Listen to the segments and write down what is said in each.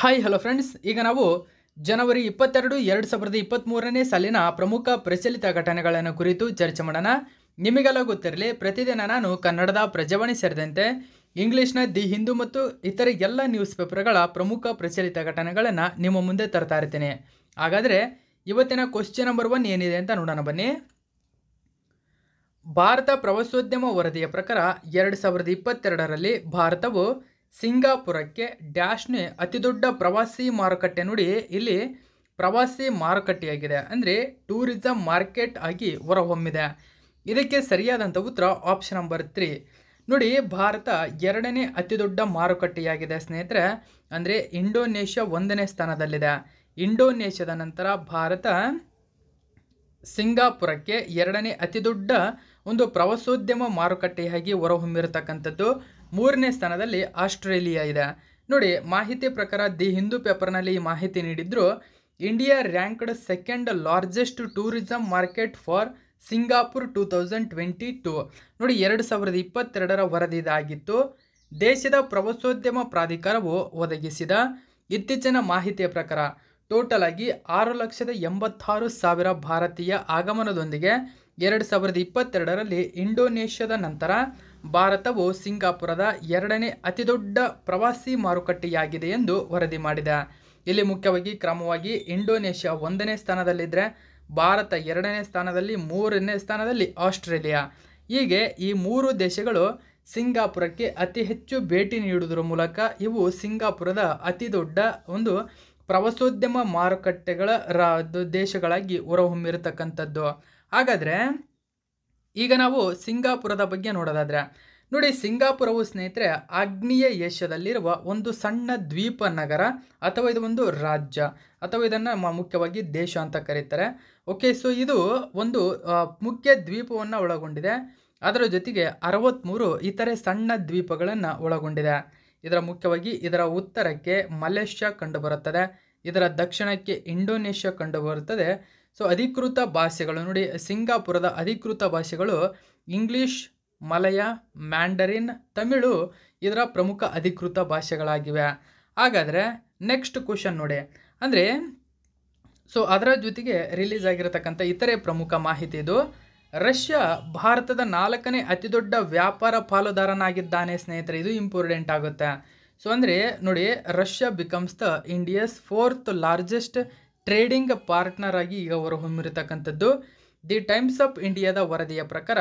hi hello friends ಈಗ ನಾವು ಜನವರಿ ಇಪ್ಪತ್ತೆರಡು ಎರಡು ಸಾವಿರದ ಇಪ್ಪತ್ತ್ಮೂರನೇ ಸಾಲಿನ ಪ್ರಮುಖ ಪ್ರಚಲಿತ ಘಟನೆಗಳನ್ನು ಕುರಿತು ಚರ್ಚೆ ಮಾಡೋಣ ನಿಮಗೆಲ್ಲ ಗೊತ್ತಿರಲಿ ಪ್ರತಿದಿನ ನಾನು ಕನ್ನಡದ ಪ್ರಜಾವಾಣಿ ಸೇರಿದಂತೆ ಇಂಗ್ಲೀಷ್ನ ದಿ ಹಿಂದೂ ಮತ್ತು ಇತರ ಎಲ್ಲ ನ್ಯೂಸ್ ಪೇಪರ್ಗಳ ಪ್ರಮುಖ ಪ್ರಚಲಿತ ಘಟನೆಗಳನ್ನು ನಿಮ್ಮ ಮುಂದೆ ತರ್ತಾ ಇರ್ತೀನಿ ಹಾಗಾದರೆ ಇವತ್ತಿನ ಕ್ವಶನ್ ನಂಬರ್ ಒನ್ ಏನಿದೆ ಅಂತ ನೋಡೋಣ ಬನ್ನಿ ಭಾರತ ಪ್ರವಾಸೋದ್ಯಮ ವರದಿಯ ಪ್ರಕಾರ ಎರಡು ಸಾವಿರದ ಇಪ್ಪತ್ತೆರಡರಲ್ಲಿ ಭಾರತವು ಸಿಂಗಾಪುರಕ್ಕೆ ಡ್ಯಾಶ್ನೇ ಅತಿದೊಡ್ಡ ಪ್ರವಾಸಿ ಮಾರುಕಟ್ಟೆ ನೋಡಿ ಇಲ್ಲಿ ಪ್ರವಾಸಿ ಮಾರುಕಟ್ಟೆಯಾಗಿದೆ ಅಂದರೆ ಟೂರಿಸಂ ಮಾರ್ಕೆಟ್ ಆಗಿ ಹೊರಹೊಮ್ಮಿದೆ ಇದಕ್ಕೆ ಸರಿಯಾದಂಥ ಉತ್ತರ ಆಪ್ಷನ್ ನಂಬರ್ ತ್ರೀ ನೋಡಿ ಭಾರತ ಎರಡನೇ ಅತಿದೊಡ್ಡ ಮಾರುಕಟ್ಟೆಯಾಗಿದೆ ಸ್ನೇಹಿತರೆ ಅಂದರೆ ಇಂಡೋನೇಷ್ಯಾ ಒಂದನೇ ಸ್ಥಾನದಲ್ಲಿದೆ ಇಂಡೋನೇಷ್ಯಾದ ನಂತರ ಭಾರತ ಸಿಂಗಾಪುರಕ್ಕೆ ಎರಡನೇ ಅತಿದೊಡ್ಡ ಒಂದು ಪ್ರವಾಸೋದ್ಯಮ ಮಾರುಕಟ್ಟೆಯಾಗಿ ಹೊರಹೊಮ್ಮಿರತಕ್ಕಂಥದ್ದು ಮೂರನೇ ಸ್ಥಾನದಲ್ಲಿ ಆಸ್ಟ್ರೇಲಿಯಾ ಇದೆ ನೋಡಿ ಮಾಹಿತಿ ಪ್ರಕಾರ ದಿ ಹಿಂದೂ ಪೇಪರ್ನಲ್ಲಿ ಈ ಮಾಹಿತಿ ನೀಡಿದ್ರು India ranked second largest tourism market for Singapore two thousand twenty two ನೋಡಿ ಎರಡು ಸಾವಿರದ ಇಪ್ಪತ್ತೆರಡರ ವರದಿ ಇದಾಗಿತ್ತು ದೇಶದ ಪ್ರವಾಸೋದ್ಯಮ ಪ್ರಾಧಿಕಾರವು ಒದಗಿಸಿದ ಇತ್ತೀಚಿನ ಮಾಹಿತಿಯ ಪ್ರಕಾರ ಟೋಟಲ್ ಆಗಿ ಆರು ಲಕ್ಷದ ಎಂಬತ್ತಾರು ಸಾವಿರ ಭಾರತೀಯ ಆಗಮನದೊಂದಿಗೆ ಎರಡು ಸಾವಿರದ ಇಪ್ಪತ್ತೆರಡರಲ್ಲಿ ಇಂಡೋನೇಷ್ಯಾದ ನಂತರ ಭಾರತವು ಸಿಂಗಾಪುರದ ಎರಡನೇ ಅತಿದೊಡ್ಡ ಪ್ರವಾಸಿ ಮಾರುಕಟ್ಟೆಯಾಗಿದೆ ಎಂದು ವರದಿ ಮಾಡಿದೆ ಇಲ್ಲಿ ಮುಖ್ಯವಾಗಿ ಕ್ರಮವಾಗಿ ಇಂಡೋನೇಷ್ಯಾ ಒಂದನೇ ಸ್ಥಾನದಲ್ಲಿದ್ದರೆ ಭಾರತ ಎರಡನೇ ಸ್ಥಾನದಲ್ಲಿ ಮೂರನೇ ಸ್ಥಾನದಲ್ಲಿ ಆಸ್ಟ್ರೇಲಿಯಾ ಹೀಗೆ ಈ ಮೂರು ದೇಶಗಳು ಸಿಂಗಾಪುರಕ್ಕೆ ಅತಿ ಹೆಚ್ಚು ಭೇಟಿ ನೀಡುವುದರ ಮೂಲಕ ಇವು ಸಿಂಗಾಪುರದ ಅತಿ ದೊಡ್ಡ ಒಂದು ಪ್ರವಾಸೋದ್ಯಮ ಮಾರುಕಟ್ಟೆಗಳ ರಾ ದೇಶಗಳಾಗಿ ಹೊರಹೊಮ್ಮಿರತಕ್ಕಂಥದ್ದು ಹಾಗಾದರೆ ಈಗ ನಾವು ಸಿಂಗಾಪುರದ ಬಗ್ಗೆ ನೋಡೋದಾದ್ರೆ ನೋಡಿ ಸಿಂಗಾಪುರವು ಸ್ನೇಹಿತರೆ ಆಗ್ನೇಯ ಏಷ್ಯಾದಲ್ಲಿರುವ ಒಂದು ಸಣ್ಣ ದ್ವೀಪ ನಗರ ಅಥವಾ ಇದು ಒಂದು ರಾಜ್ಯ ಅಥವಾ ಇದನ್ನು ಮುಖ್ಯವಾಗಿ ದೇಶ ಅಂತ ಕರೀತಾರೆ ಓಕೆ ಸೊ ಇದು ಒಂದು ಮುಖ್ಯ ದ್ವೀಪವನ್ನು ಒಳಗೊಂಡಿದೆ ಅದರ ಜೊತೆಗೆ ಅರವತ್ತ್ಮೂರು ಇತರೆ ಸಣ್ಣ ದ್ವೀಪಗಳನ್ನು ಒಳಗೊಂಡಿದೆ ಇದರ ಮುಖ್ಯವಾಗಿ ಇದರ ಉತ್ತರಕ್ಕೆ ಮಲೇಷ್ಯಾ ಕಂಡುಬರುತ್ತದೆ ಇದರ ದಕ್ಷಿಣಕ್ಕೆ ಇಂಡೋನೇಷ್ಯಾ ಕಂಡುಬರುತ್ತದೆ ಸೊ ಅಧಿಕೃತ ಭಾಷೆಗಳು ನೋಡಿ ಸಿಂಗಾಪುರದ ಅಧಿಕೃತ ಭಾಷೆಗಳು ಇಂಗ್ಲೀಷ್ ಮಲಯ ಮ್ಯಾಂಡರಿನ್ ತಮಿಳು ಇದರ ಪ್ರಮುಖ ಅಧಿಕೃತ ಭಾಷೆಗಳಾಗಿವೆ ಹಾಗಾದರೆ ನೆಕ್ಸ್ಟ್ ಕ್ವಶನ್ ನೋಡಿ ಅಂದರೆ ಸೊ ಅದರ ಜೊತೆಗೆ ರಿಲೀಸ್ ಆಗಿರತಕ್ಕಂಥ ಇತರೆ ಪ್ರಮುಖ ಮಾಹಿತಿ ಇದು ರಷ್ಯಾ ಭಾರತದ ನಾಲ್ಕನೇ ಅತಿದೊಡ್ಡ ವ್ಯಾಪಾರ ಪಾಲುದಾರನಾಗಿದ್ದಾನೆ ಸ್ನೇಹಿತರೆ ಇದು ಇಂಪಾರ್ಟೆಂಟ್ ಆಗುತ್ತೆ ಸೊ ಅಂದರೆ ನೋಡಿ Russia becomes the India's fourth largest trading partner ಆಗಿ ಈಗ ಹೊರಹೊಮ್ಮಿರತಕ್ಕಂಥದ್ದು ದಿ ಟೈಮ್ಸ್ ಆಫ್ ಇಂಡಿಯಾದ ವರದಿಯ ಪ್ರಕಾರ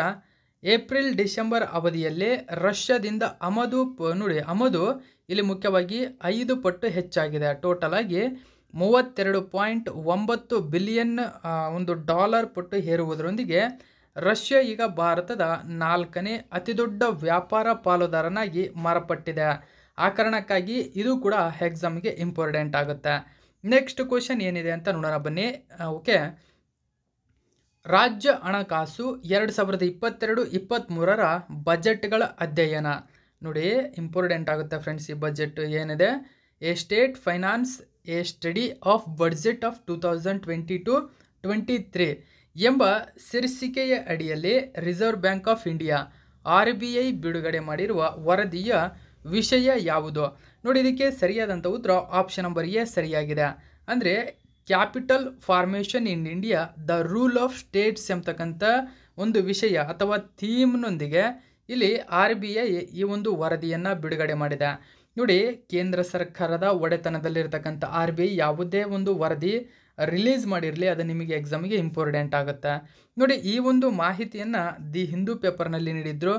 ಏಪ್ರಿಲ್ ಡಿಸೆಂಬರ್ ಅವಧಿಯಲ್ಲಿ ರಷ್ಯಾದಿಂದ ಆಮದು ನೋಡಿ ಆಮದು ಇಲ್ಲಿ ಮುಖ್ಯವಾಗಿ ಐದು ಪಟ್ಟು ಹೆಚ್ಚಾಗಿದೆ ಟೋಟಲ್ ಆಗಿ ಮೂವತ್ತೆರಡು ಪಾಯಿಂಟ್ ಒಂಬತ್ತು ಬಿಲಿಯನ್ ಒಂದು ಡಾಲರ್ ಪಟ್ಟು ಹೇರುವುದರೊಂದಿಗೆ ರಷ್ಯಾ ಈಗ ಭಾರತದ ನಾಲ್ಕನೇ ಅತಿದೊಡ್ಡ ವ್ಯಾಪಾರ ಪಾಲುದಾರನಾಗಿ ಮಾರ್ಪಟ್ಟಿದೆ ಆ ಕಾರಣಕ್ಕಾಗಿ ಇದು ಕೂಡ ಎಕ್ಸಾಮ್ಗೆ ಇಂಪಾರ್ಟೆಂಟ್ ಆಗುತ್ತೆ ನೆಕ್ಸ್ಟ್ ಕ್ವಶನ್ ಏನಿದೆ ಅಂತ ನೋಡೋಣ ಬನ್ನಿ ಓಕೆ ರಾಜ್ಯ ಹಣಕಾಸು ಎರಡು ಸಾವಿರದ ಇಪ್ಪತ್ತೆರಡು ಇಪ್ಪತ್ತ್ಮೂರರ ಬಜೆಟ್ಗಳ ಅಧ್ಯಯನ ನೋಡಿ ಇಂಪಾರ್ಟೆಂಟ್ ಆಗುತ್ತೆ ಫ್ರೆಂಡ್ಸ್ ಈ ಬಜೆಟ್ ಏನಿದೆ a state finance a study of budget of two thousand twenty to twenty three ಎಂಬ ಶೀರ್ಷಿಕೆಯ ಅಡಿಯಲ್ಲಿ reserve bank of India R B I ಬಿಡುಗಡೆ ಮಾಡಿರುವ ವರದಿಯ ವಿಷಯ ಯಾವುದು ನೋಡಿ ಇದಕ್ಕೆ ಸರಿಯಾದಂಥ ಉತ್ತರ ಆಪ್ಷನ್ ನಂಬರ್ ಎ ಸರಿಯಾಗಿದೆ ಅಂದರೆ capital formation in India the rule of states ಎಂಬತಕ್ಕಂಥ ಒಂದು ವಿಷಯ ಅಥವಾ ಥೀಮ್ನೊಂದಿಗೆ ಇಲ್ಲಿ ಆರ್ ಬಿ ಐ ಈ ಒಂದು ವರದಿಯನ್ನು ಬಿಡುಗಡೆ ಮಾಡಿದೆ ನೋಡಿ ಕೇಂದ್ರ ಸರ್ಕಾರದ ಒಡೆತನದಲ್ಲಿರ್ತಕ್ಕಂಥ ಆರ್ ಬಿ ಐ ಯಾವುದೇ ಒಂದು ವರದಿ ರಿಲೀಸ್ ಮಾಡಿರಲಿ ಅದು ನಿಮಗೆ ಎಕ್ಸಾಮಿಗೆ ಇಂಪಾರ್ಟೆಂಟ್ ಆಗುತ್ತೆ ನೋಡಿ ಈ ಒಂದು ಮಾಹಿತಿಯನ್ನು ದಿ ಹಿಂದೂ ಪೇಪರ್ನಲ್ಲಿ ನೀಡಿದ್ರು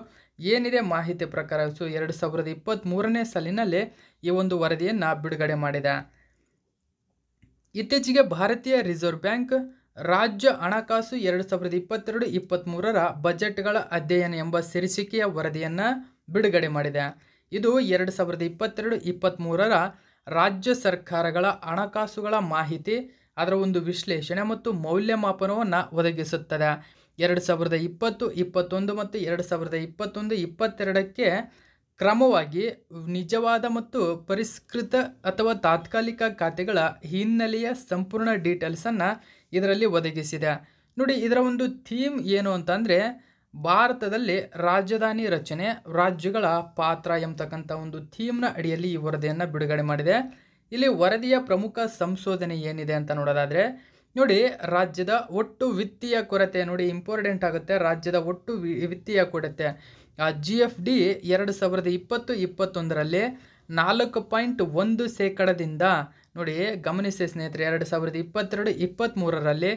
ಏನಿದೆ ಮಾಹಿತಿ ಪ್ರಕಾರ ಸೊ ಎರಡು ಸಾವಿರದ ಇಪ್ಪತ್ತ್ಮೂರನೇ ಸಾಲಿನಲ್ಲಿ ಈ ಒಂದು ವರದಿಯನ್ನು ಬಿಡುಗಡೆ ಮಾಡಿದೆ ಇತ್ತೀಚೆಗೆ ಭಾರತೀಯ ರಿಸರ್ವ್ ಬ್ಯಾಂಕ್ ರಾಜ್ಯ ಹಣಕಾಸು ಎರಡು ಸಾವಿರದ ಇಪ್ಪತ್ತೆರಡು ಇಪ್ಪತ್ತ್ಮೂರರ ಬಜೆಟ್ಗಳ ಅಧ್ಯಯನ ಎಂಬ ಶೀರ್ಷಿಕೆಯ ವರದಿಯನ್ನು ಬಿಡುಗಡೆ ಮಾಡಿದೆ ಇದು ಎರಡು ಸಾವಿರದ ಇಪ್ಪತ್ತೆರಡು ಇಪ್ಪತ್ತ್ಮೂರರ ರಾಜ್ಯ ಸರ್ಕಾರಗಳ ಹಣಕಾಸುಗಳ ಮಾಹಿತಿ ಅದರ ಒಂದು ವಿಶ್ಲೇಷಣೆ ಮತ್ತು ಮೌಲ್ಯಮಾಪನವನ್ನು ಒದಗಿಸುತ್ತದೆ ಎರಡು ಸಾವಿರದ ಇಪ್ಪತ್ತು ಇಪ್ಪತ್ತೊಂದು ಮತ್ತು ಎರಡು ಸಾವಿರದ ಇಪ್ಪತ್ತೊಂದು ಇಪ್ಪತ್ತೆರಡಕ್ಕೆ ಕ್ರಮವಾಗಿ ನಿಜವಾದ ಮತ್ತು ಪರಿಷ್ಕೃತ ಅಥವಾ ತಾತ್ಕಾಲಿಕ ಖಾತೆಗಳ ಹಿನ್ನೆಲೆಯ ಸಂಪೂರ್ಣ ಡೀಟೇಲ್ಸನ್ನು ಇದರಲ್ಲಿ ಒದಗಿಸಿದೆ ನೋಡಿ ಇದರ ಒಂದು ಥೀಮ್ ಏನು ಅಂತಂದರೆ ಭಾರತದಲ್ಲಿ ರಾಜಧಾನಿ ರಚನೆ ರಾಜ್ಯಗಳ ಪಾತ್ರ ಎಂಬತಕ್ಕಂಥ ಒಂದು ಥೀಮ್ನ ಅಡಿಯಲ್ಲಿ ಈ ವರದಿಯನ್ನು ಬಿಡುಗಡೆ ಮಾಡಿದೆ ಇಲ್ಲಿ ವರದಿಯ ಪ್ರಮುಖ ಸಂಶೋಧನೆ ಏನಿದೆ ಅಂತ ನೋಡೋದಾದರೆ ನೋಡಿ ರಾಜ್ಯದ ಒಟ್ಟು ವಿತ್ತೀಯ ಕೊರತೆ ನೋಡಿ ಇಂಪಾರ್ಟೆಂಟ್ ಆಗುತ್ತೆ ರಾಜ್ಯದ ಒಟ್ಟು ವಿತ್ತೀಯ ಕೊರತೆ ಜಿ ಎಫ್ ಡಿ ಎರಡು ಸಾವಿರದ ಇಪ್ಪತ್ತು ಇಪ್ಪತ್ತೊಂದರಲ್ಲಿ ನಾಲ್ಕು ಪಾಯಿಂಟ್ ಒಂದು ಶೇಕಡದಿಂದ ನೋಡಿ ಗಮನಿಸಿ ಸ್ನೇಹಿತರೆ ಎರಡು ಸಾವಿರದ ಇಪ್ಪತ್ತೆರಡು ಇಪ್ಪತ್ತ್ಮೂರರಲ್ಲಿ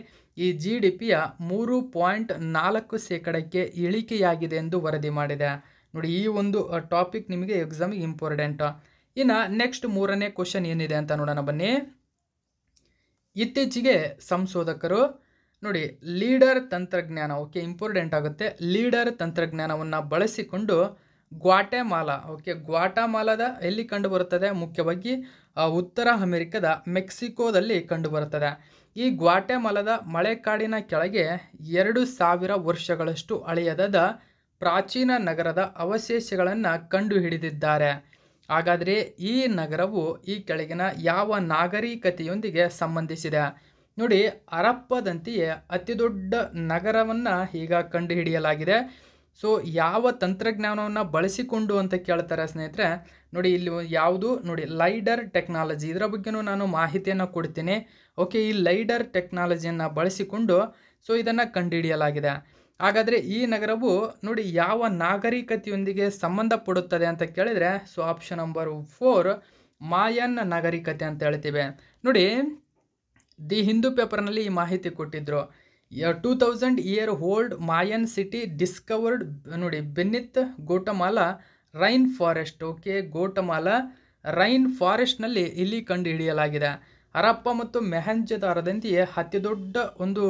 ಈ ಜಿ ಡಿ ಪಿಯ ಮೂರು ಪಾಯಿಂಟ್ ನಾಲ್ಕು ಶೇಕಡಕ್ಕೆ ಇಳಿಕೆಯಾಗಿದೆ ಎಂದು ವರದಿ ಮಾಡಿದೆ ನೋಡಿ ಈ ಒಂದು ಟಾಪಿಕ್ ನಿಮಗೆ ಎಕ್ಸಾಮಿಗೆ ಇಂಪಾರ್ಟೆಂಟ್ ಇನ್ನು ನೆಕ್ಸ್ಟ್ ಮೂರನೇ ಕ್ವಶನ್ ಏನಿದೆ ಅಂತ ನೋಡೋಣ ಬನ್ನಿ ಇತ್ತೀಚೆಗೆ ಸಂಶೋಧಕರು ನೋಡಿ ಲೀಡರ್ ತಂತ್ರಜ್ಞಾನ ಓಕೆ ಇಂಪಾರ್ಟೆಂಟ್ ಆಗುತ್ತೆ ಲೀಡರ್ ತಂತ್ರಜ್ಞಾನವನ್ನು ಬಳಸಿಕೊಂಡು ಗ್ವಾಟೆಮಾಲಾ ಓಕೆ ಗ್ವಾಟಾಮಾಲಾದ ಎಲ್ಲಿ ಕಂಡುಬರುತ್ತದೆ ಮುಖ್ಯವಾಗಿ ಉತ್ತರ ಅಮೆರಿಕದ ಮೆಕ್ಸಿಕೋದಲ್ಲಿ ಕಂಡುಬರುತ್ತದೆ ಈ ಗ್ವಾಟೆಮಾಲದ ಮಳೆಕಾಡಿನ ಕೆಳಗೆ ಎರಡು ಸಾವಿರ ವರ್ಷಗಳಷ್ಟು ಹಳೆಯದಾದ ಪ್ರಾಚೀನ ನಗರದ ಅವಶೇಷಗಳನ್ನು ಕಂಡುಹಿಡಿದಿದ್ದಾರೆ ಹಾಗಾದರೆ ಈ ನಗರವು ಈ ಕೆಳಗಿನ ಯಾವ ನಾಗರಿಕತೆಯೊಂದಿಗೆ ಸಂಬಂಧಿಸಿದೆ ನೋಡಿ ಹರಪ್ಪದಂತೆಯೇ ಅತಿದೊಡ್ಡ ನಗರವನ್ನು ಈಗ ಕಂಡುಹಿಡಿಯಲಾಗಿದೆ ಸೊ ಯಾವ ತಂತ್ರಜ್ಞಾನವನ್ನು ಬಳಸಿಕೊಂಡು ಅಂತ ಕೇಳ್ತಾರೆ ಸ್ನೇಹಿತರೆ ನೋಡಿ ಇಲ್ಲಿ ಯಾವುದು ನೋಡಿ ಲೈಡರ್ ಟೆಕ್ನಾಲಜಿ ಇದರ ಬಗ್ಗೆ ನಾನು ಮಾಹಿತಿಯನ್ನು ಕೊಡ್ತೀನಿ ಓಕೆ ಈ ಲೈಡರ್ ಟೆಕ್ನಾಲಜಿಯನ್ನು ಬಳಸಿಕೊಂಡು ಸೊ ಇದನ್ನು ಕಂಡುಹಿಡಿಯಲಾಗಿದೆ ಹಾಗಾದರೆ ಈ ನಗರವು ನೋಡಿ ಯಾವ ನಾಗರಿಕತೆಯೊಂದಿಗೆ ಸಂಬಂಧಪಡುತ್ತದೆ ಅಂತ ಕೇಳಿದರೆ so option number four Mayan ನಾಗರಿಕತೆ ಅಂತ ಹೇಳ್ತೀವಿ ನೋಡಿ ದಿ ಹಿಂದೂ ಪೇಪರ್ನಲ್ಲಿ ಈ ಮಾಹಿತಿ ಕೊಟ್ಟಿದ್ದರು two thousand year old Mayan city discovered ನೋಡಿ beneath Guatemala rain forest okay Guatemala rain ಫಾರೆಸ್ಟ್ನಲ್ಲಿ ಇಲ್ಲಿ ಕಂಡು ಹಿಡಿಯಲಾಗಿದೆ ಹರಪ್ಪ ಮತ್ತು ಮೆಹಂಜದಾರದಂತೆಯೇ ಅತಿದೊಡ್ಡ ದೊಡ್ಡ ಒಂದು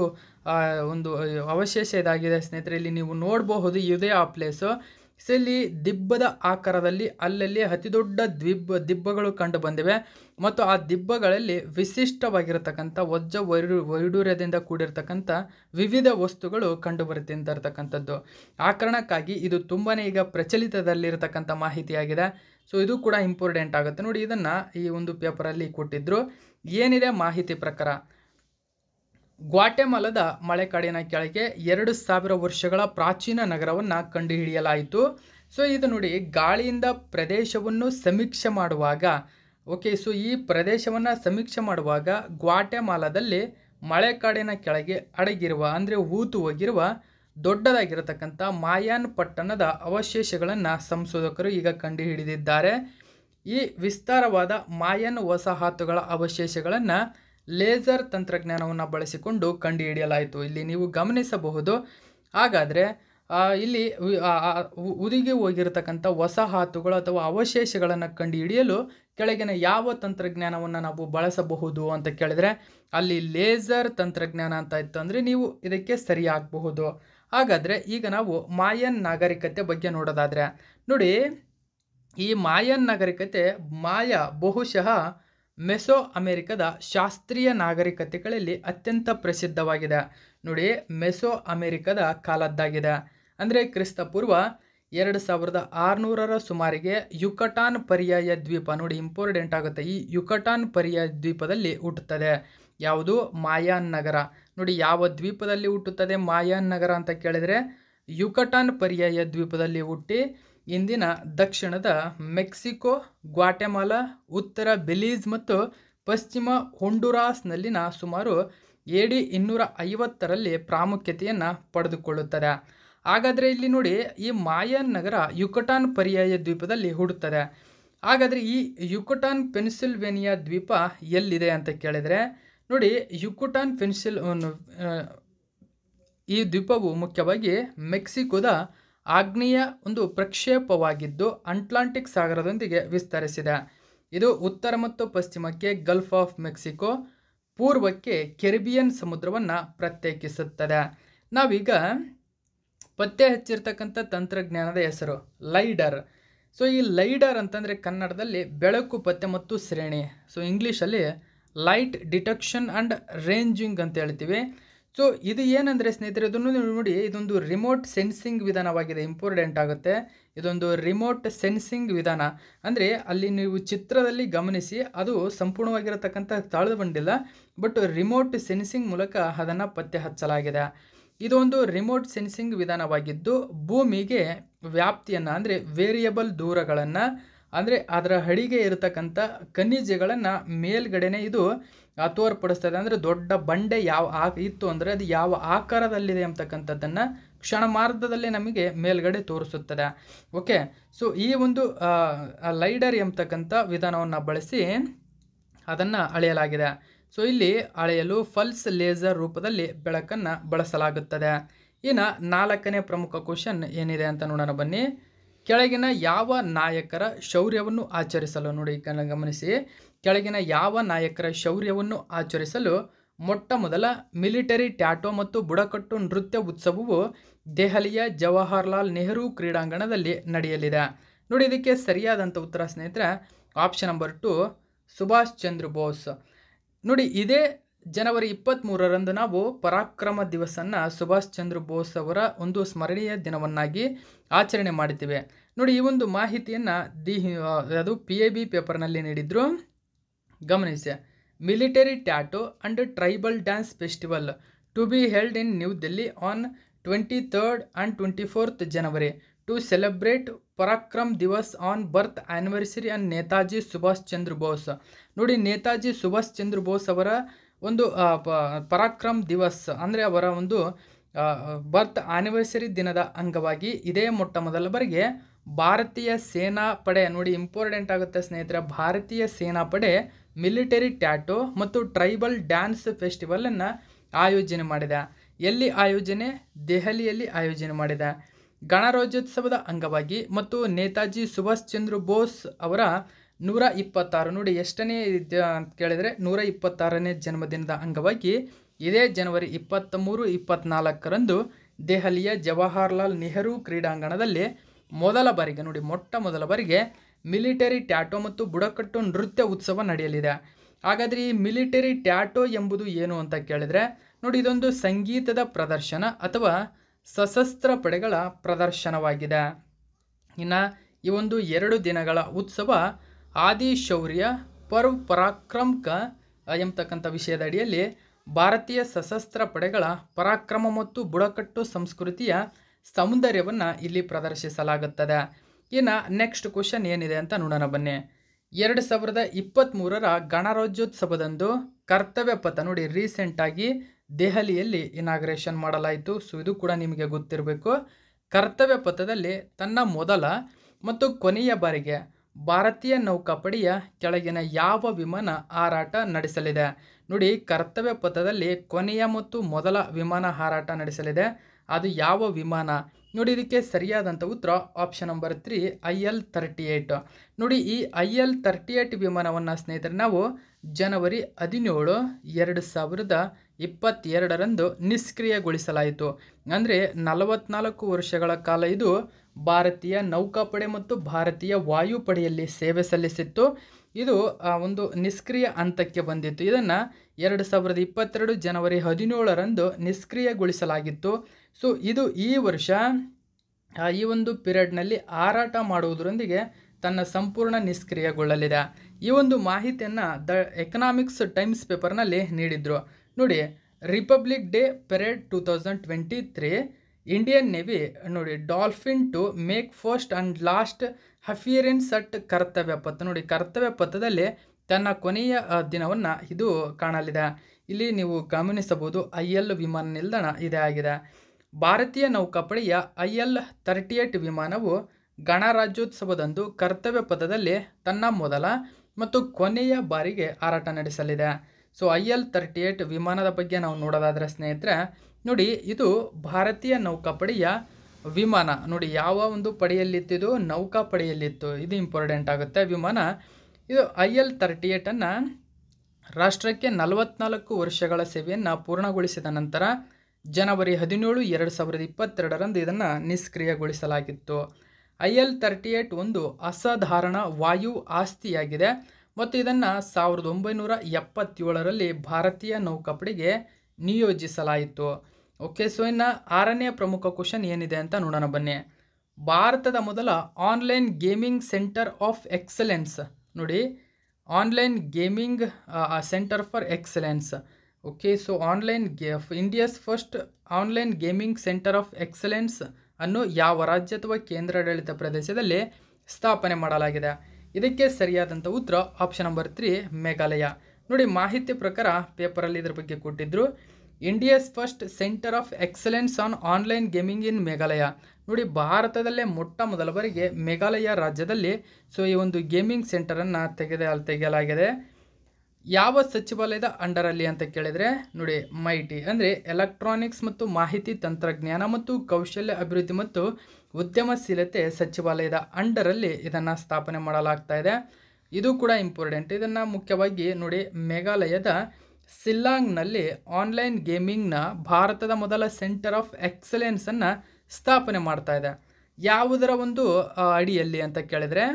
ಒಂದು ಅವಶೇಷ ಇದಾಗಿದೆ ಸ್ನೇಹಿತರೆ ಇಲ್ಲಿ ನೀವು ನೋಡಬಹುದು ಇದೇ ಆ ಪ್ಲೇಸು ಸೊ ಇಲ್ಲಿ ದಿಬ್ಬದ ಆಕಾರದಲ್ಲಿ ಅಲ್ಲಲ್ಲಿ ಅತಿ ದೊಡ್ಡ ದಿಬ್ಬ ದಿಬ್ಬಗಳು ಕಂಡು ಬಂದಿವೆ ಮತ್ತು ಆ ದಿಬ್ಬಗಳಲ್ಲಿ ವಿಶಿಷ್ಟವಾಗಿರತಕ್ಕಂಥ ವಜ್ರ ವೈರು ವೈಡೂರ್ಯದಿಂದ ಕೂಡಿರ್ತಕ್ಕಂಥ ವಿವಿಧ ವಸ್ತುಗಳು ಕಂಡುಬರುತ್ತೆ ಅಂತ ಇರ್ತಕ್ಕಂಥದ್ದು ಆ ಕಾರಣಕ್ಕಾಗಿ ಇದು ತುಂಬಾ ಈಗ ಪ್ರಚಲಿತದಲ್ಲಿರತಕ್ಕಂಥ ಮಾಹಿತಿಯಾಗಿದೆ ಸೊ ಇದು ಕೂಡ ಇಂಪಾರ್ಟೆಂಟ್ ಆಗುತ್ತೆ ನೋಡಿ ಇದನ್ನು ಈ ಒಂದು ಪೇಪರಲ್ಲಿ ಕೊಟ್ಟಿದ್ದರು ಏನಿದೆ ಮಾಹಿತಿ ಪ್ರಕಾರ ಗ್ವಾಟೆಮಾಲದ ಮಳೆಕಾಡಿನ ಕೆಳಗೆ ಎರಡು ಸಾವಿರ ವರ್ಷಗಳ ಪ್ರಾಚೀನ ನಗರವನ್ನು ಕಂಡುಹಿಡಿಯಲಾಯಿತು ಸೊ ಇದು ನೋಡಿ ಗಾಳಿಯಿಂದ ಪ್ರದೇಶವನ್ನು ಸಮೀಕ್ಷೆ ಮಾಡುವಾಗ ಓಕೆ ಸೊ ಈ ಪ್ರದೇಶವನ್ನು ಸಮೀಕ್ಷೆ ಮಾಡುವಾಗ ಗ್ವಾಟೆಮಾಲದಲ್ಲಿ ಮಳೆಕಾಡಿನ ಕೆಳಗೆ ಅಡಗಿರುವ ಅಂದರೆ ಊತು ಹೋಗಿರುವ ದೊಡ್ಡದಾಗಿರತಕ್ಕಂಥ ಮಾಯಾನ್ ಪಟ್ಟಣದ ಅವಶೇಷಗಳನ್ನು ಸಂಶೋಧಕರು ಈಗ ಕಂಡುಹಿಡಿದಿದ್ದಾರೆ ಈ ವಿಸ್ತಾರವಾದ ಮಾಯನ್ ವಸಾಹತುಗಳ ಅವಶೇಷಗಳನ್ನು ಲೇಸರ್ ತಂತ್ರಜ್ಞಾನವನ್ನು ಬಳಸಿಕೊಂಡು ಕಂಡುಹಿಡಿಯಲಾಯಿತು ಇಲ್ಲಿ ನೀವು ಗಮನಿಸಬಹುದು ಹಾಗಾದರೆ ಇಲ್ಲಿ ಉದುಗಿ ಹೋಗಿರತಕ್ಕಂಥ ವಸಾಹತುಗಳು ಅಥವಾ ಅವಶೇಷಗಳನ್ನು ಕಂಡುಹಿಡಿಯಲು ಕೆಳಗಿನ ಯಾವ ತಂತ್ರಜ್ಞಾನವನ್ನು ನಾವು ಬಳಸಬಹುದು ಅಂತ ಕೇಳಿದರೆ ಅಲ್ಲಿ ಲೇಸರ್ ತಂತ್ರಜ್ಞಾನ ಅಂತ ಇತ್ತು ಅಂದರೆ ನೀವು ಇದಕ್ಕೆ ಸರಿಯಾಗಬಹುದು ಹಾಗಾದರೆ ಈಗ ನಾವು ಮಾಯನ್ ನಾಗರಿಕತೆ ಬಗ್ಗೆ ನೋಡೋದಾದರೆ ನೋಡಿ ಈ ಮಾಯನ್ ನಾಗರಿಕತೆ ಮಾಯ ಬಹುಶಃ ಮೆಸೋ ಅಮೆರಿಕದ ಶಾಸ್ತ್ರೀಯ ನಾಗರಿಕತೆಗಳಲ್ಲಿ ಅತ್ಯಂತ ಪ್ರಸಿದ್ಧವಾಗಿದೆ ನೋಡಿ ಮೆಸೋ ಅಮೆರಿಕದ ಕಾಲದ್ದಾಗಿದೆ ಅಂದರೆ ಕ್ರಿಸ್ತಪೂರ್ವ ಎರಡು ಸಾವಿರದ ಆರುನೂರರ ಸುಮಾರಿಗೆ ಯುಕಟಾನ್ ಪರ್ಯಾಯ ದ್ವೀಪ ನೋಡಿ ಇಂಪಾರ್ಟೆಂಟ್ ಆಗುತ್ತೆ ಈ ಯುಕಟಾನ್ ಪರ್ಯಾಯ ದ್ವೀಪದಲ್ಲಿ ಹುಟ್ಟುತ್ತದೆ ಯಾವುದು ಮಾಯಾನ್ ನಗರ ನೋಡಿ ಯಾವ ದ್ವೀಪದಲ್ಲಿ ಹುಟ್ಟುತ್ತದೆ ಮಾಯಾನ್ ನಗರ ಅಂತ ಕೇಳಿದರೆ ಯುಕಟಾನ್ ಪರ್ಯಾಯ ದ್ವೀಪದಲ್ಲಿ ಹುಟ್ಟಿ ಇಂದಿನ ದಕ್ಷಿಣದ ಮೆಕ್ಸಿಕೋ ಗ್ವಾಟೆಮಾಲಾ ಉತ್ತರ ಬೆಲೀಸ್ ಮತ್ತು ಪಶ್ಚಿಮ ಹೊಂಡುರಾಸ್ನಲ್ಲಿನ ಸುಮಾರು ಎ ಡಿ ಇನ್ನೂರ ಐವತ್ತರಲ್ಲಿ ಪ್ರಾಮುಖ್ಯತೆಯನ್ನು ಪಡೆದುಕೊಳ್ಳುತ್ತದೆ ಹಾಗಾದರೆ ಇಲ್ಲಿ ನೋಡಿ ಈ ಮಾಯನ್ ನಗರ ಯುಕಟಾನ್ ಪರ್ಯಾಯ ದ್ವೀಪದಲ್ಲಿ ಹುಡುತ್ತದೆ ಹಾಗಾದರೆ ಈ ಯುಕಟಾನ್ ಪೆನ್ಸಿಲ್ವೇನಿಯಾ ದ್ವೀಪ ಎಲ್ಲಿದೆ ಅಂತ ಕೇಳಿದರೆ ನೋಡಿ ಯುಕುಟಾನ್ ಪೆನ್ಸಿಲ್ ಈ ದ್ವೀಪವು ಮುಖ್ಯವಾಗಿ ಮೆಕ್ಸಿಕೋದ ಆಗ್ನೇಯ ಒಂದು ಪ್ರಕ್ಷೇಪವಾಗಿದ್ದು ಅಟ್ಲಾಂಟಿಕ್ ಸಾಗರದೊಂದಿಗೆ ವಿಸ್ತರಿಸಿದೆ ಇದು ಉತ್ತರ ಮತ್ತು ಪಶ್ಚಿಮಕ್ಕೆ ಗಲ್ಫ್ ಆಫ್ ಮೆಕ್ಸಿಕೋ ಪೂರ್ವಕ್ಕೆ ಕೆರಿಬಿಯನ್ ಸಮುದ್ರವನ್ನು ಪ್ರತ್ಯೇಕಿಸುತ್ತದೆ ನಾವೀಗ ಪತ್ತೆ ಹಚ್ಚಿರ್ತಕ್ಕಂಥ ತಂತ್ರಜ್ಞಾನದ ಹೆಸರು ಲೈಡರ್ ಸೊ ಈ ಲೈಡರ್ ಅಂತಂದರೆ ಕನ್ನಡದಲ್ಲಿ ಬೆಳಕು ಪತ್ತೆ ಮತ್ತು ಶ್ರೇಣಿ ಸೊ ಇಂಗ್ಲೀಷಲ್ಲಿ ಲೈಟ್ ಡಿಟೆಕ್ಷನ್ ಆ್ಯಂಡ್ ರೇಂಜಿಂಗ್ ಅಂತ ಹೇಳ್ತೀವಿ ಸೊ ಇದು ಏನಂದರೆ ಸ್ನೇಹಿತರೆ ಇದನ್ನು ನೀವು ನೋಡಿ ಇದೊಂದು ರಿಮೋಟ್ ಸೆನ್ಸಿಂಗ್ ವಿಧಾನವಾಗಿದೆ ಇಂಪಾರ್ಟೆಂಟ್ ಆಗುತ್ತೆ ಇದೊಂದು ರಿಮೋಟ್ ಸೆನ್ಸಿಂಗ್ ವಿಧಾನ ಅಂದರೆ ಅಲ್ಲಿ ನೀವು ಚಿತ್ರದಲ್ಲಿ ಗಮನಿಸಿ ಅದು ಸಂಪೂರ್ಣವಾಗಿರತಕ್ಕಂಥ ತಾಳು ಬಂದಿಲ್ಲ ಬಟ್ ರಿಮೋಟ್ ಸೆನ್ಸಿಂಗ್ ಮೂಲಕ ಅದನ್ನು ಪತ್ತೆ ಹಚ್ಚಲಾಗಿದೆ ಇದೊಂದು ರಿಮೋಟ್ ಸೆನ್ಸಿಂಗ್ ವಿಧಾನವಾಗಿದ್ದು ಭೂಮಿಗೆ ವ್ಯಾಪ್ತಿಯನ್ನು ಅಂದರೆ ವೇರಿಯಬಲ್ ದೂರಗಳನ್ನು ಅಂದರೆ ಅದರ ಹಡಿಗೆ ಇರತಕ್ಕಂಥ ಖನಿಜಗಳನ್ನು ಮೇಲ್ಗಡೆನೆ ಇದು ತೋರ್ಪಡಿಸ್ತದೆ ಅಂದರೆ ದೊಡ್ಡ ಬಂಡೆ ಯಾವ ಆ ಇತ್ತು ಅಂದರೆ ಅದು ಯಾವ ಆಕಾರದಲ್ಲಿದೆ ಅಂತಕ್ಕಂಥದ್ದನ್ನು ಕ್ಷಣಮಾರ್ಧದಲ್ಲಿ ನಮಗೆ ಮೇಲ್ಗಡೆ ತೋರಿಸುತ್ತದೆ ಓಕೆ ಸೊ ಈ ಒಂದು ಲೈಡರ್ ಎಂಬತಕ್ಕಂಥ ವಿಧಾನವನ್ನು ಬಳಸಿ ಅದನ್ನು ಅಳೆಯಲಾಗಿದೆ ಸೊ ಇಲ್ಲಿ ಅಳೆಯಲು ಫಲ್ಸ್ ಲೇಸರ್ ರೂಪದಲ್ಲಿ ಬೆಳಕನ್ನು ಬಳಸಲಾಗುತ್ತದೆ ಇನ್ನು ನಾಲ್ಕನೇ ಪ್ರಮುಖ ಕ್ವಶನ್ ಏನಿದೆ ಅಂತ ನೋಡೋಣ ಬನ್ನಿ ಕೆಳಗಿನ ಯಾವ ನಾಯಕರ ಶೌರ್ಯವನ್ನು ಆಚರಿಸಲು ನೋಡಿ ಗಮನಿಸಿ ಕೆಳಗಿನ ಯಾವ ನಾಯಕರ ಶೌರ್ಯವನ್ನು ಆಚರಿಸಲು ಮೊಟ್ಟ ಮೊದಲ ಮಿಲಿಟರಿ ಟ್ಯಾಟೋ ಮತ್ತು ಬುಡಕಟ್ಟು ನೃತ್ಯ ಉತ್ಸವವು ದೆಹಲಿಯ ಜವಾಹರ್ಲಾಲ್ ನೆಹರು ಕ್ರೀಡಾಂಗಣದಲ್ಲಿ ನಡೆಯಲಿದೆ ನೋಡಿ ಇದಕ್ಕೆ ಸರಿಯಾದಂಥ ಉತ್ತರ ಸ್ನೇಹಿತರೆ option number two Subhash Chandra Bose ನೋಡಿ ಇದೇ ಜನವರಿ ಇಪ್ಪತ್ತ್ಮೂರರಂದು ನಾವು ಪರಾಕ್ರಮ ದಿವಸನ್ನು ಸುಭಾಷ್ ಚಂದ್ರ ಬೋಸ್ ಅವರ ಒಂದು ಸ್ಮರಣೀಯ ದಿನವನ್ನಾಗಿ ಆಚರಣೆ ಮಾಡಿದ್ದೇವೆ ನೋಡಿ ಈ ಒಂದು ಮಾಹಿತಿಯನ್ನು ದಿ ಅದು ಪಿ ಎ ಬಿ ಪೇಪರ್ನಲ್ಲಿ ನೀಡಿದ್ರು ಗಮನಿಸಿ military tattoo and tribal dance festival to be held in New Delhi on twenty third and twenty fourth January to celebrate Parakram Divas on birth anniversary and Netaji Subhash Chandra Bose ನೋಡಿ ನೇತಾಜಿ ಸುಭಾಷ್ ಚಂದ್ರ ಬೋಸ್ ಅವರ ಒಂದು ಪರಾಕ್ರಮ್ ದಿವಸ್ ಅಂದರೆ ಅವರ ಒಂದು ಬರ್ತ್ ಆ್ಯನಿವರ್ಸರಿ ದಿನದ ಅಂಗವಾಗಿ ಇದೇ ಮೊಟ್ಟ ಮೊದಲ ಬಾರಿಗೆ ಭಾರತೀಯ ಸೇನಾ ಪಡೆ ನೋಡಿ ಇಂಪಾರ್ಟೆಂಟ್ ಆಗುತ್ತೆ ಸ್ನೇಹಿತರೆ ಭಾರತೀಯ ಸೇನಾ ಪಡೆ ಮಿಲಿಟರಿ ಟ್ಯಾಟೋ ಮತ್ತು ಟ್ರೈಬಲ್ ಡ್ಯಾನ್ಸ್ ಫೆಸ್ಟಿವಲನ್ನು ಆಯೋಜನೆ ಮಾಡಿದೆ ಎಲ್ಲಿ ಆಯೋಜನೆ ದೆಹಲಿಯಲ್ಲಿ ಆಯೋಜನೆ ಮಾಡಿದೆ ಗಣರಾಜ್ಯೋತ್ಸವದ ಅಂಗವಾಗಿ ಮತ್ತು ನೇತಾಜಿ ಸುಭಾಷ್ ಚಂದ್ರ ಬೋಸ್ ಅವರ ನೂರ ಇಪ್ಪತ್ತಾರು ನೋಡಿ ಎಷ್ಟನೇ ಅಂತ ಕೇಳಿದರೆ ನೂರ ಇಪ್ಪತ್ತಾರನೇ ಜನ್ಮದಿನದ ಅಂಗವಾಗಿ ಇದೇ ಜನವರಿ ಮೂರು ಇಪ್ಪತ್ತ್ನಾಲ್ಕರಂದು ದೆಹಲಿಯ ಜವಾಹರ್ಲಾಲ್ ನೆಹರು ಕ್ರೀಡಾಂಗಣದಲ್ಲಿ ಮೊದಲ ಬಾರಿಗೆ ನೋಡಿ ಮೊಟ್ಟ ಮೊದಲ ಬಾರಿಗೆ ಮಿಲಿಟರಿ ಟ್ಯಾಟೋ ಮತ್ತು ಬುಡಕಟ್ಟು ನೃತ್ಯ ಉತ್ಸವ ನಡೆಯಲಿದೆ ಹಾಗಾದರೆ ಈ ಮಿಲಿಟರಿ ಟ್ಯಾಟೋ ಎಂಬುದು ಏನು ಅಂತ ಕೇಳಿದರೆ ನೋಡಿ ಇದೊಂದು ಸಂಗೀತದ ಪ್ರದರ್ಶನ ಅಥವಾ ಸಶಸ್ತ್ರ ಪಡೆಗಳ ಪ್ರದರ್ಶನವಾಗಿದೆ ಇನ್ನು ಈ ಒಂದು ಎರಡು ದಿನಗಳ ಉತ್ಸವ ಆದಿ ಶೌರ್ಯ ಪರ್ವ್ ಪರಾಕ್ರಮಕ ಎಂಬತಕ್ಕಂಥ ವಿಷಯದ ಅಡಿಯಲ್ಲಿ ಭಾರತೀಯ ಸಶಸ್ತ್ರ ಪಡೆಗಳ ಪರಾಕ್ರಮ ಮತ್ತು ಬುಡಕಟ್ಟು ಸಂಸ್ಕೃತಿಯ ಸೌಂದರ್ಯವನ್ನು ಇಲ್ಲಿ ಪ್ರದರ್ಶಿಸಲಾಗುತ್ತದೆ ಇನ್ನು ನೆಕ್ಸ್ಟ್ ಕ್ವಶನ್ ಏನಿದೆ ಅಂತ ನೋಡೋಣ ಬನ್ನಿ ಎರಡು ಸಾವಿರದ ಇಪ್ಪತ್ತ್ಮೂರರ ಗಣರಾಜ್ಯೋತ್ಸವದಂದು ಕರ್ತವ್ಯ ಪಥ ನೋಡಿ ರೀಸೆಂಟಾಗಿ ದೆಹಲಿಯಲ್ಲಿ ಇನಾಗ್ರೇಷನ್ ಮಾಡಲಾಯಿತು ಸೊ ಇದು ಕೂಡ ನಿಮಗೆ ಗೊತ್ತಿರಬೇಕು ಕರ್ತವ್ಯ ಪಥದಲ್ಲಿ ತನ್ನ ಮೊದಲ ಮತ್ತು ಕೊನೆಯ ಬಾರಿಗೆ ಭಾರತೀಯ ನೌಕಾಪಡೆಯ ಕೆಳಗಿನ ಯಾವ ವಿಮಾನ ಹಾರಾಟ ನಡೆಸಲಿದೆ ನೋಡಿ ಕರ್ತವ್ಯ ಪಥದಲ್ಲಿ ಕೊನೆಯ ಮತ್ತು ಮೊದಲ ವಿಮಾನ ಹಾರಾಟ ನಡೆಸಲಿದೆ ಅದು ಯಾವ ವಿಮಾನ ನೋಡಿ ಇದಕ್ಕೆ ಸರಿಯಾದಂಥ ಉತ್ತರ option number three I L thirty eight ನೋಡಿ ಈ ಐ ಎಲ್ ತರ್ಟಿ ಏಯ್ಟ್ ವಿಮಾನವನ್ನು ಸ್ನೇಹಿತರೆ ನಾವು ಜನವರಿ ಹದಿನೇಳು ಎರಡು ಸಾವಿರದ ಇಪ್ಪತ್ತೆರಡರಂದು ನಿಷ್ಕ್ರಿಯಗೊಳಿಸಲಾಯಿತು ಅಂದರೆ ನಲವತ್ನಾಲ್ಕು ವರ್ಷಗಳ ಕಾಲ ಇದು ಭಾರತೀಯ ನೌಕಾಪಡೆ ಮತ್ತು ಭಾರತೀಯ ವಾಯುಪಡೆಯಲ್ಲಿ ಸೇವೆ ಸಲ್ಲಿಸಿತ್ತು ಇದು ಒಂದು ನಿಷ್ಕ್ರಿಯ ಹಂತಕ್ಕೆ ಬಂದಿತ್ತು ಇದನ್ನು ಎರಡು ಸಾವಿರದ ಇಪ್ಪತ್ತೆರಡು ಜನವರಿ ಹದಿನೇಳರಂದು ನಿಷ್ಕ್ರಿಯಗೊಳಿಸಲಾಗಿತ್ತು ಸೊ ಇದು ಈ ವರ್ಷ ಈ ಒಂದು ಪಿರಿಯಡ್ನಲ್ಲಿ ಹಾರಾಟ ಮಾಡುವುದರೊಂದಿಗೆ ತನ್ನ ಸಂಪೂರ್ಣ ನಿಷ್ಕ್ರಿಯಗೊಳ್ಳಲಿದೆ ಈ ಒಂದು ಮಾಹಿತಿಯನ್ನು ದ ಎಕನಾಮಿಕ್ಸ್ ಟೈಮ್ಸ್ ಪೇಪರ್ನಲ್ಲಿ ನೀಡಿದರು ನೋಡಿ republic day parade two thousand twenty three Indian navy ನೋಡಿ dolphin to make first and last appearance at Kartavya Path ನೋಡಿ ಕರ್ತವ್ಯ ಪಥದಲ್ಲಿ ತನ್ನ ಕೊನೆಯ ದಿನವನ್ನು ಇದು ಕಾಣಲಿದೆ ಇಲ್ಲಿ ನೀವು ಗಮನಿಸಬಹುದು ಐ ಎಲ್ ವಿಮಾನ ನಿಲ್ದಾಣ ಇದೇ ಆಗಿದೆ ಭಾರತೀಯ ನೌಕಾಪಡೆಯ ಐ ಎಲ್ ಏಟ್ ವಿಮಾನವು ಗಣರಾಜ್ಯೋತ್ಸವದಂದು ಕರ್ತವ್ಯ ಪಥದಲ್ಲಿ ತನ್ನ ಮೊದಲ ಮತ್ತು ಕೊನೆಯ ಬಾರಿಗೆ ಹಾರಾಟ ನಡೆಸಲಿದೆ so I L thirty eight ವಿಮಾನದ ಬಗ್ಗೆ ನಾವು ನೋಡೋದಾದರೆ ಸ್ನೇಹಿತರೆ ನೋಡಿ ಇದು ಭಾರತೀಯ ನೌಕಾಪಡೆಯ ವಿಮಾನ ನೋಡಿ ಯಾವ ಒಂದು ಪಡೆಯಲ್ಲಿತ್ತಿದು ನೌಕಾಪಡೆಯಲ್ಲಿತ್ತು ಇದು ಇಂಪಾರ್ಟೆಂಟ್ ಆಗುತ್ತೆ ವಿಮಾನ ಇದು ಐ ಎಲ್ ತರ್ಟಿ ಏಟನ್ನು ರಾಷ್ಟ್ರಕ್ಕೆ ನಲವತ್ನಾಲ್ಕು ವರ್ಷಗಳ ಸೇವೆಯನ್ನು ಪೂರ್ಣಗೊಳಿಸಿದ ನಂತರ ಜನವರಿ ಹದಿನೇಳು ಎರಡು ಸಾವಿರದ ಇಪ್ಪತ್ತೆರಡರಂದು ಇದನ್ನು ನಿಷ್ಕ್ರಿಯಗೊಳಿಸಲಾಗಿತ್ತು ಐ ಎಲ್ ತರ್ಟಿ ಏಟ್ ಒಂದು ಅಸಾಧಾರಣ ವಾಯು ಆಸ್ತಿಯಾಗಿದೆ ಮತ್ತು ಇದನ್ನು ಸಾವಿರದ ಒಂಬೈನೂರ ಎಪ್ಪತ್ತೇಳರಲ್ಲಿ ಭಾರತೀಯ ನೌಕಾಪಡೆಗೆ ನಿಯೋಜಿಸಲಾಯಿತು ಓಕೆ ಸೊ ಇನ್ನು ಆರನೇ ಪ್ರಮುಖ ಕ್ವಶನ್ ಏನಿದೆ ಅಂತ ನೋಡೋಣ ಬನ್ನಿ ಭಾರತದ ಮೊದಲ online gaming centre of excellence ನೋಡಿ online gaming centre for excellence okay so online ಗೇ India's first online gaming centre of excellence ಅನ್ನು ಯಾವ ರಾಜ್ಯ ಅಥವಾ ಕೇಂದ್ರಾಡಳಿತ ಪ್ರದೇಶದಲ್ಲಿ ಸ್ಥಾಪನೆ ಮಾಡಲಾಗಿದೆ ಇದಕ್ಕೆ ಸರಿಯಾದಂಥ ಉತ್ತರ ಆಪ್ಷನ್ ನಂಬರ್ ತ್ರೀ ಮೇಘಾಲಯ ನೋಡಿ ಮಾಹಿತಿ ಪ್ರಕಾರ ಪೇಪರಲ್ಲಿ ಇದರ ಬಗ್ಗೆ ಕೊಟ್ಟಿದ್ದರು India's first centre of excellence on online gaming in Meghalaya ನೋಡಿ ಭಾರತದಲ್ಲೇ ಮೊಟ್ಟ ಮೊದಲ ಬಾರಿಗೆ ಮೇಘಾಲಯ ರಾಜ್ಯದಲ್ಲಿ ಸೊ ಈ ಒಂದು ಗೇಮಿಂಗ್ ಸೆಂಟರನ್ನು ತೆಗೆದ ತೆಗೆಯಲಾಗಿದೆ ಯಾವ ಸಚಿವಾಲಯದ ಅಂಡರಲ್ಲಿ ಅಂತ ಕೇಳಿದರೆ ನೋಡಿ ಮೈಟಿ ಅಂದರೆ ಎಲೆಕ್ಟ್ರಾನಿಕ್ಸ್ ಮತ್ತು ಮಾಹಿತಿ ತಂತ್ರಜ್ಞಾನ ಮತ್ತು ಕೌಶಲ್ಯ ಅಭಿವೃದ್ಧಿ ಮತ್ತು ಉದ್ಯಮಶೀಲತೆ ಸಚಿವಾಲಯದ ಅಂಡರಲ್ಲಿ ಇದನ್ನು ಸ್ಥಾಪನೆ ಮಾಡಲಾಗ್ತಾ ಇದೆ ಇದು ಕೂಡ ಇಂಪಾರ್ಟೆಂಟ್ ಇದನ್ನು ಮುಖ್ಯವಾಗಿ ನೋಡಿ ಮೇಘಾಲಯದ ಸಿಲ್ಲಾಂಗ್ನಲ್ಲಿ ಆನ್ಲೈನ್ ಗೇಮಿಂಗ್ನ ಭಾರತದ ಮೊದಲ ಸೆಂಟರ್ ಆಫ್ ಎಕ್ಸಲೆನ್ಸನ್ನು ಸ್ಥಾಪನೆ ಮಾಡ್ತಾ ಇದೆ ಯಾವುದರ ಒಂದು ಅಡಿಯಲ್ಲಿ ಅಂತ ಕೇಳಿದರೆ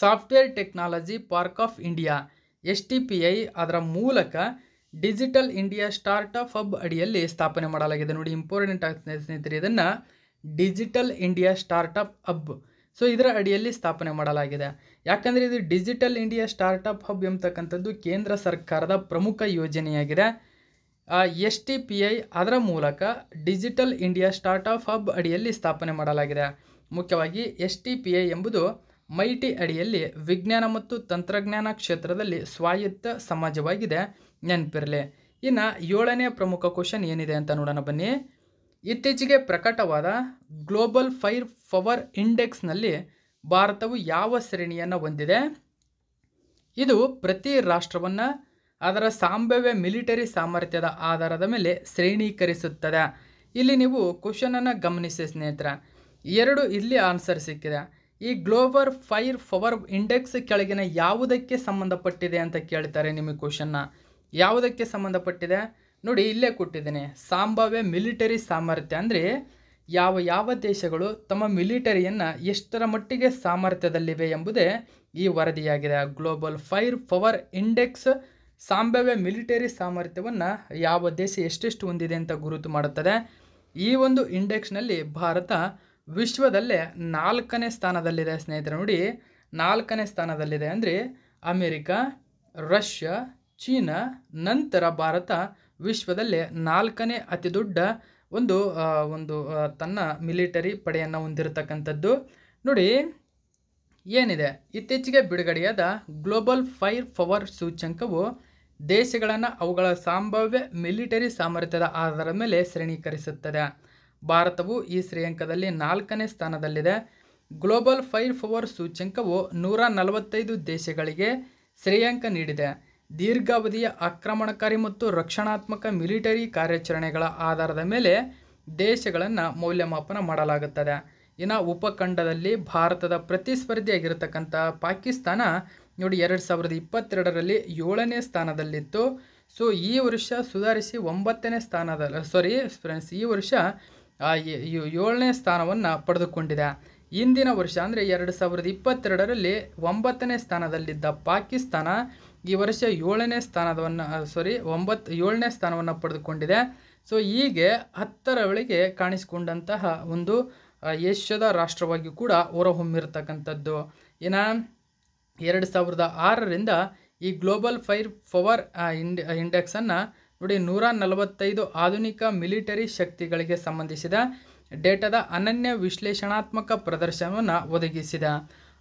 software technology park of India S T P I ಅದರ ಮೂಲಕ ಡಿಜಿಟಲ್ ಇಂಡಿಯಾ ಸ್ಟಾರ್ಟಪ್ ಹಬ್ ಅಡಿಯಲ್ಲಿ ಸ್ಥಾಪನೆ ಮಾಡಲಾಗಿದೆ ನೋಡಿ ಇಂಪಾರ್ಟೆಂಟ್ ಆಗ್ತದೆ ಸ್ನೇಹಿತರೆ ಇದನ್ನು digital India startup hub so ಇದರ ಅಡಿಯಲ್ಲಿ ಸ್ಥಾಪನೆ ಮಾಡಲಾಗಿದೆ ಯಾಕಂದರೆ ಇದು ಡಿಜಿಟಲ್ ಇಂಡಿಯಾ ಸ್ಟಾರ್ಟಪ್ ಹಬ್ ಎಂಬತಕ್ಕಂಥದ್ದು ಕೇಂದ್ರ ಸರ್ಕಾರದ ಪ್ರಮುಖ ಯೋಜನೆಯಾಗಿದೆ ಎಸ್ ಟಿ ಪಿ ಐ ಅದರ ಮೂಲಕ ಡಿಜಿಟಲ್ ಇಂಡಿಯಾ ಸ್ಟಾರ್ಟಪ್ ಹಬ್ ಅಡಿಯಲ್ಲಿ ಸ್ಥಾಪನೆ ಮಾಡಲಾಗಿದೆ ಮುಖ್ಯವಾಗಿ ಎಸ್ ಟಿ ಪಿ ಐ ಎಂಬುದು ಮೈಟಿ ಅಡಿಯಲ್ಲಿ ವಿಜ್ಞಾನ ಮತ್ತು ತಂತ್ರಜ್ಞಾನ ಕ್ಷೇತ್ರದಲ್ಲಿ ಸ್ವಾಯತ್ತ ಸಮಾಜವಾಗಿದೆ ನೆನಪಿರಲಿ ಇನ್ನು ಏಳನೇ ಪ್ರಮುಖ ಕ್ವಶನ್ ಏನಿದೆ ಅಂತ ನೋಡೋಣ ಬನ್ನಿ ಇತ್ತೀಚೆಗೆ ಪ್ರಕಟವಾದ ಗ್ಲೋಬಲ್ ಫೈರ್ ಪವರ್ ಇಂಡೆಕ್ಸ್ನಲ್ಲಿ ಭಾರತವು ಯಾವ ಶ್ರೇಣಿಯನ್ನು ಹೊಂದಿದೆ ಇದು ಪ್ರತಿ ರಾಷ್ಟ್ರವನ್ನು ಅದರ ಸಾಂಭವ್ಯ ಮಿಲಿಟರಿ ಸಾಮರ್ಥ್ಯದ ಆಧಾರದ ಮೇಲೆ ಶ್ರೇಣೀಕರಿಸುತ್ತದೆ ಇಲ್ಲಿ ನೀವು ಕ್ವಶನನ್ನು ಗಮನಿಸಿ ಸ್ನೇಹಿತರ ಎರಡು ಇಲ್ಲಿ ಆನ್ಸರ್ ಸಿಕ್ಕಿದೆ ಈ ಗ್ಲೋಬಲ್ ಫೈರ್ ಪವರ್ ಇಂಡೆಕ್ಸ್ ಕೆಳಗಿನ ಯಾವುದಕ್ಕೆ ಸಂಬಂಧಪಟ್ಟಿದೆ ಅಂತ ಕೇಳ್ತಾರೆ ನಿಮಗೆ ಕ್ವಶನ್ನ ಯಾವುದಕ್ಕೆ ಸಂಬಂಧಪಟ್ಟಿದೆ ನೋಡಿ ಇಲ್ಲೇ ಕೊಟ್ಟಿದ್ದೀನಿ ಸಂಭಾವ್ಯ ಮಿಲಿಟರಿ ಸಾಮರ್ಥ್ಯ ಅಂದರೆ ಯಾವ ಯಾವ ದೇಶಗಳು ತಮ್ಮ ಮಿಲಿಟರಿಯನ್ನು ಎಷ್ಟರ ಮಟ್ಟಿಗೆ ಸಾಮರ್ಥ್ಯದಲ್ಲಿವೆ ಎಂಬುದೇ ಈ ವರದಿಯಾಗಿದೆ ಗ್ಲೋಬಲ್ ಫೈರ್ ಪವರ್ ಇಂಡೆಕ್ಸ್ ಸಂಭಾವ್ಯ ಮಿಲಿಟರಿ ಸಾಮರ್ಥ್ಯವನ್ನು ಯಾವ ದೇಶ ಎಷ್ಟೆಷ್ಟು ಹೊಂದಿದೆ ಅಂತ ಗುರುತು ಮಾಡುತ್ತದೆ ಈ ಒಂದು ಇಂಡೆಕ್ಸ್ನಲ್ಲಿ ಭಾರತ ವಿಶ್ವದಲ್ಲೇ ನಾಲ್ಕನೇ ಸ್ಥಾನದಲ್ಲಿದೆ ಸ್ನೇಹಿತರೆ ನೋಡಿ ನಾಲ್ಕನೇ ಸ್ಥಾನದಲ್ಲಿದೆ ಅಂದರೆ ಅಮೇರಿಕಾ ರಷ್ಯಾ ಚೀನಾ ನಂತರ ಭಾರತ ವಿಶ್ವದಲ್ಲೇ ನಾಲ್ಕನೇ ಅತಿ ದೊಡ್ಡ ಒಂದು ಒಂದು ತನ್ನ ಮಿಲಿಟರಿ ಪಡೆಯನ್ನು ಹೊಂದಿರತಕ್ಕಂಥದ್ದು ನೋಡಿ ಏನಿದೆ ಇತ್ತೀಚೆಗೆ ಬಿಡುಗಡೆಯಾದ ಗ್ಲೋಬಲ್ ಫೈರ್ ಪವರ್ ಸೂಚ್ಯಂಕವು ದೇಶಗಳನ್ನು ಅವುಗಳ ಸಂಭಾವ್ಯ ಮಿಲಿಟರಿ ಸಾಮರ್ಥ್ಯದ ಆಧಾರದ ಮೇಲೆ ಶ್ರೇಣೀಕರಿಸುತ್ತದೆ ಭಾರತವು ಈ ಶ್ರೇಯಾಂಕದಲ್ಲಿ ನಾಲ್ಕನೇ ಸ್ಥಾನದಲ್ಲಿದೆ ಗ್ಲೋಬಲ್ ಫೈರ್ ಫವರ್ ಸೂಚ್ಯಂಕವು ನೂರ ನಲವತ್ತೈದು ದೇಶಗಳಿಗೆ ಶ್ರೇಯಾಂಕ ನೀಡಿದೆ ದೀರ್ಘಾವಧಿಯ ಆಕ್ರಮಣಕಾರಿ ಮತ್ತು ರಕ್ಷಣಾತ್ಮಕ ಮಿಲಿಟರಿ ಕಾರ್ಯಾಚರಣೆಗಳ ಆಧಾರದ ಮೇಲೆ ದೇಶಗಳನ್ನು ಮೌಲ್ಯಮಾಪನ ಮಾಡಲಾಗುತ್ತದೆ ಇನ್ನು ಉಪಖಂಡದಲ್ಲಿ ಭಾರತದ ಪ್ರತಿಸ್ಪರ್ಧಿಯಾಗಿರತಕ್ಕಂಥ ಪಾಕಿಸ್ತಾನ ನೋಡಿ ಎರಡು ಸಾವಿರದ ಇಪ್ಪತ್ತೆರಡರಲ್ಲಿ ಏಳನೇ ಸ್ಥಾನದಲ್ಲಿತ್ತು ಸೊ ಈ ವರ್ಷ ಸುಧಾರಿಸಿ ಒಂಬತ್ತನೇ ಸ್ಥಾನದಲ್ಲಿ ಸಾರಿ ಫ್ರೆಂಡ್ಸ್ ಈ ವರ್ಷ ಏಳನೇ ಸ್ಥಾನವನ್ನು ಪಡೆದುಕೊಂಡಿದೆ ಇಂದಿನ ವರ್ಷ ಅಂದರೆ ಎರಡು ಸಾವಿರದ ಇಪ್ಪತ್ತೆರಡರಲ್ಲಿ ಒಂಬತ್ತನೇ ಸ್ಥಾನದಲ್ಲಿದ್ದ ಪಾಕಿಸ್ತಾನ ಈ ವರ್ಷ ಏಳನೇ ಸ್ಥಾನವನ್ನು ಸಾರಿ ಒಂಬತ್ತು ಏಳನೇ ಸ್ಥಾನವನ್ನು ಪಡೆದುಕೊಂಡಿದೆ ಸೊ ಹೀಗೆ ಹತ್ತರ ಒಳಗೆ ಕಾಣಿಸಿಕೊಂಡಂತಹ ಒಂದು ಏಷ್ಯಾದ ರಾಷ್ಟ್ರವಾಗಿ ಕೂಡ ಹೊರಹೊಮ್ಮಿರತಕ್ಕಂಥದ್ದು ಇನ್ನು ಎರಡು ಸಾವಿರದ ಆರರಿಂದ ಈ ಗ್ಲೋಬಲ್ ಫೈರ್ ಪವರ್ ಇಂಡೆ ಇಂಡೆಕ್ಸನ್ನು ನೋಡಿ ನೂರ ನಲವತ್ತೈದು ಆಧುನಿಕ ಮಿಲಿಟರಿ ಶಕ್ತಿಗಳಿಗೆ ಸಂಬಂಧಿಸಿದ ಡೇಟಾದ ಅನನ್ಯ ವಿಶ್ಲೇಷಣಾತ್ಮಕ ಪ್ರದರ್ಶನವನ್ನು ಒದಗಿಸಿದ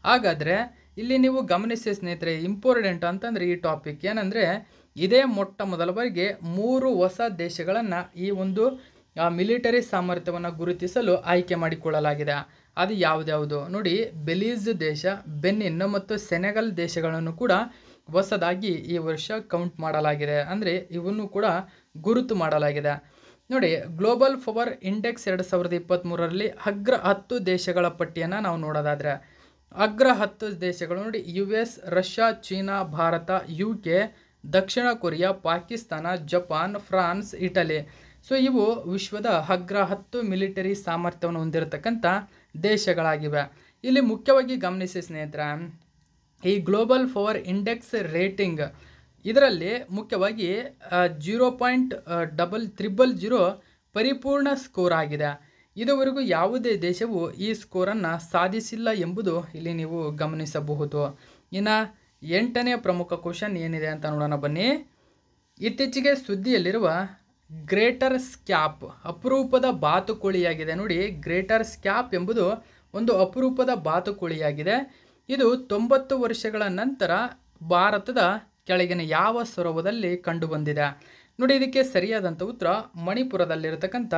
ಹಾಗಾದರೆ ಇಲ್ಲಿ ನೀವು ಗಮನಿಸಿ ಸ್ನೇಹಿತರೆ ಇಂಪಾರ್ಟೆಂಟ್ ಅಂತಂದರೆ ಈ ಟಾಪಿಕ್ ಏನಂದರೆ ಇದೇ ಮೊಟ್ಟ ಮೊದಲ ಬಾರಿಗೆ ಮೂರು ಹೊಸ ದೇಶಗಳನ್ನು ಈ ಒಂದು ಮಿಲಿಟರಿ ಸಾಮರ್ಥ್ಯವನ್ನು ಗುರುತಿಸಲು ಆಯ್ಕೆ ಮಾಡಿಕೊಳ್ಳಲಾಗಿದೆ ಅದು ಯಾವುದ್ಯಾವುದು ನೋಡಿ ಬೆಲೀಜ್ ದೇಶ ಬೆನ್ನಿನ್ ಮತ್ತು ಸೆನೆಗಲ್ ದೇಶಗಳನ್ನು ಕೂಡ ಹೊಸದಾಗಿ ಈ ವರ್ಷ ಕೌಂಟ್ ಮಾಡಲಾಗಿದೆ ಅಂದರೆ ಇವನ್ನು ಕೂಡ ಗುರುತು ಮಾಡಲಾಗಿದೆ ನೋಡಿ ಗ್ಲೋಬಲ್ ಫವರ್ ಇಂಡೆಕ್ಸ್ ಎರಡು ಸಾವಿರದ ಇಪ್ಪತ್ತ್ಮೂರರಲ್ಲಿ ಅಗ್ರ ಹತ್ತು ದೇಶಗಳ ಪಟ್ಟಿಯನ್ನು ನಾವು ನೋಡೋದಾದರೆ ಅಗ್ರ ಹತ್ತು ದೇಶಗಳು ನೋಡಿ U S Russia China Bharat U K ದಕ್ಷಿಣ Korea Pakistan Japan France Italy so ಇವು ವಿಶ್ವದ ಅಗ್ರ ಹತ್ತು ಮಿಲಿಟರಿ ಸಾಮರ್ಥ್ಯವನ್ನು ಹೊಂದಿರತಕ್ಕಂಥ ದೇಶಗಳಾಗಿವೆ ಇಲ್ಲಿ ಮುಖ್ಯವಾಗಿ ಗಮನಿಸಿ ಸ್ನೇಹಿತರೆ ಈ ಗ್ಲೋಬಲ್ ಫವರ್ ಇಂಡೆಕ್ಸ್ ರೇಟಿಂಗ್ ಇದರಲ್ಲಿ ಮುಖ್ಯವಾಗಿ zero point double triple zero ಪರಿಪೂರ್ಣ ಸ್ಕೋರ್ ಆಗಿದೆ ಇದುವರೆಗೂ ಯಾವುದೇ ದೇಶವು ಈ ಸ್ಕೋರನ್ನು ಸಾಧಿಸಿಲ್ಲ ಎಂಬುದು ಇಲ್ಲಿ ನೀವು ಗಮನಿಸಬಹುದು ಇನ್ನು ಎಂಟನೇ ಪ್ರಮುಖ ಕ್ವಶನ್ ಏನಿದೆ ಅಂತ ನೋಡೋಣ ಬನ್ನಿ ಇತ್ತೀಚೆಗೆ ಸುದ್ದಿಯಲ್ಲಿರುವ ಗ್ರೇಟರ್ ಸ್ಕ್ಯಾಪ್ ಅಪರೂಪದ ಬಾತುಕೋಳಿಯಾಗಿದೆ ನೋಡಿ ಗ್ರೇಟರ್ ಸ್ಕ್ಯಾಪ್ ಎಂಬುದು ಒಂದು ಅಪರೂಪದ ಬಾತುಕೋಳಿಯಾಗಿದೆ ಇದು ತೊಂಬತ್ತು ವರ್ಷಗಳ ನಂತರ ಭಾರತದ ಕೆಳಗಿನ ಯಾವ ಸರೋವರದಲ್ಲಿ ಕಂಡುಬಂದಿದೆ ನೋಡಿ ಇದಕ್ಕೆ ಸರಿಯಾದಂಥ ಉತ್ತರ ಮಣಿಪುರದಲ್ಲಿರತಕ್ಕಂಥ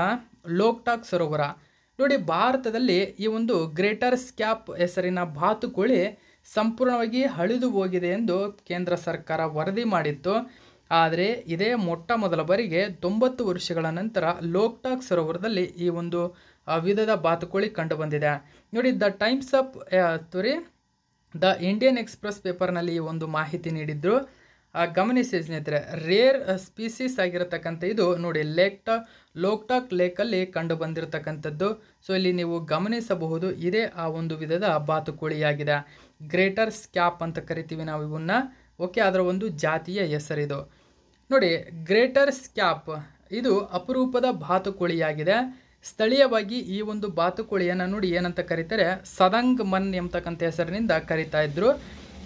ಲೋಕ್ಟಾಕ್ ಸರೋವರ ನೋಡಿ ಭಾರತದಲ್ಲಿ ಈ ಒಂದು ಗ್ರೇಟರ್ ಸ್ಕ್ಯಾಪ್ ಹೆಸರಿನ ಬಾತುಕೋಳಿ ಸಂಪೂರ್ಣವಾಗಿ ಅಳಿದು ಹೋಗಿದೆ ಎಂದು ಕೇಂದ್ರ ಸರ್ಕಾರ ವರದಿ ಮಾಡಿತ್ತು ಆದರೆ ಇದೇ ಮೊಟ್ಟ ಮೊದಲ ಬಾರಿಗೆ ತೊಂಬತ್ತು ವರ್ಷಗಳ ನಂತರ ಲೋಕ್ಟಾಕ್ ಸರೋವರದಲ್ಲಿ ಈ ಒಂದು ವಿಧದ ಬಾತುಕೋಳಿ ಕಂಡುಬಂದಿದೆ ನೋಡಿ the Times of sorry the Indian Express ಪೇಪರ್ನಲ್ಲಿ ಈ ಒಂದು ಮಾಹಿತಿ ನೀಡಿದ್ರು ಗಮನಿಸಿ ಸ್ನೇಹಿತರೆ ರೇರ್ ಸ್ಪೀಸೀಸ್ ಆಗಿರತಕ್ಕಂಥ ಇದು ನೋಡಿ ಲೇಕ್ಟ ಲೋಕ್ಟಾಕ್ ಲೇಕಲ್ಲಿ ಕಂಡು ಬಂದಿರತಕ್ಕಂಥದ್ದು ಸೊ ಇಲ್ಲಿ ನೀವು ಗಮನಿಸಬಹುದು ಇದೇ ಆ ಒಂದು ವಿಧದ ಬಾತುಕೋಳಿಯಾಗಿದೆ ಗ್ರೇಟರ್ ಸ್ಕ್ಯಾಪ್ ಅಂತ ಕರಿತೀವಿ ನಾವು ಇವನ್ನ ಓಕೆ ಅದರ ಒಂದು ಜಾತಿಯ ಹೆಸರಿದು ನೋಡಿ ಗ್ರೇಟರ್ ಸ್ಕ್ಯಾಪ್ ಇದು ಅಪರೂಪದ ಬಾತುಕೋಳಿಯಾಗಿದೆ ಸ್ಥಳೀಯವಾಗಿ ಈ ಒಂದು ಬಾತುಕೋಳಿಯನ್ನು ನೋಡಿ ಏನಂತ ಕರೀತಾರೆ ಸದಂಗ್ ಮನ್ ಎಂಬತಕ್ಕಂಥ ಹೆಸರಿನಿಂದ ಕರೀತಾ ಇದ್ರು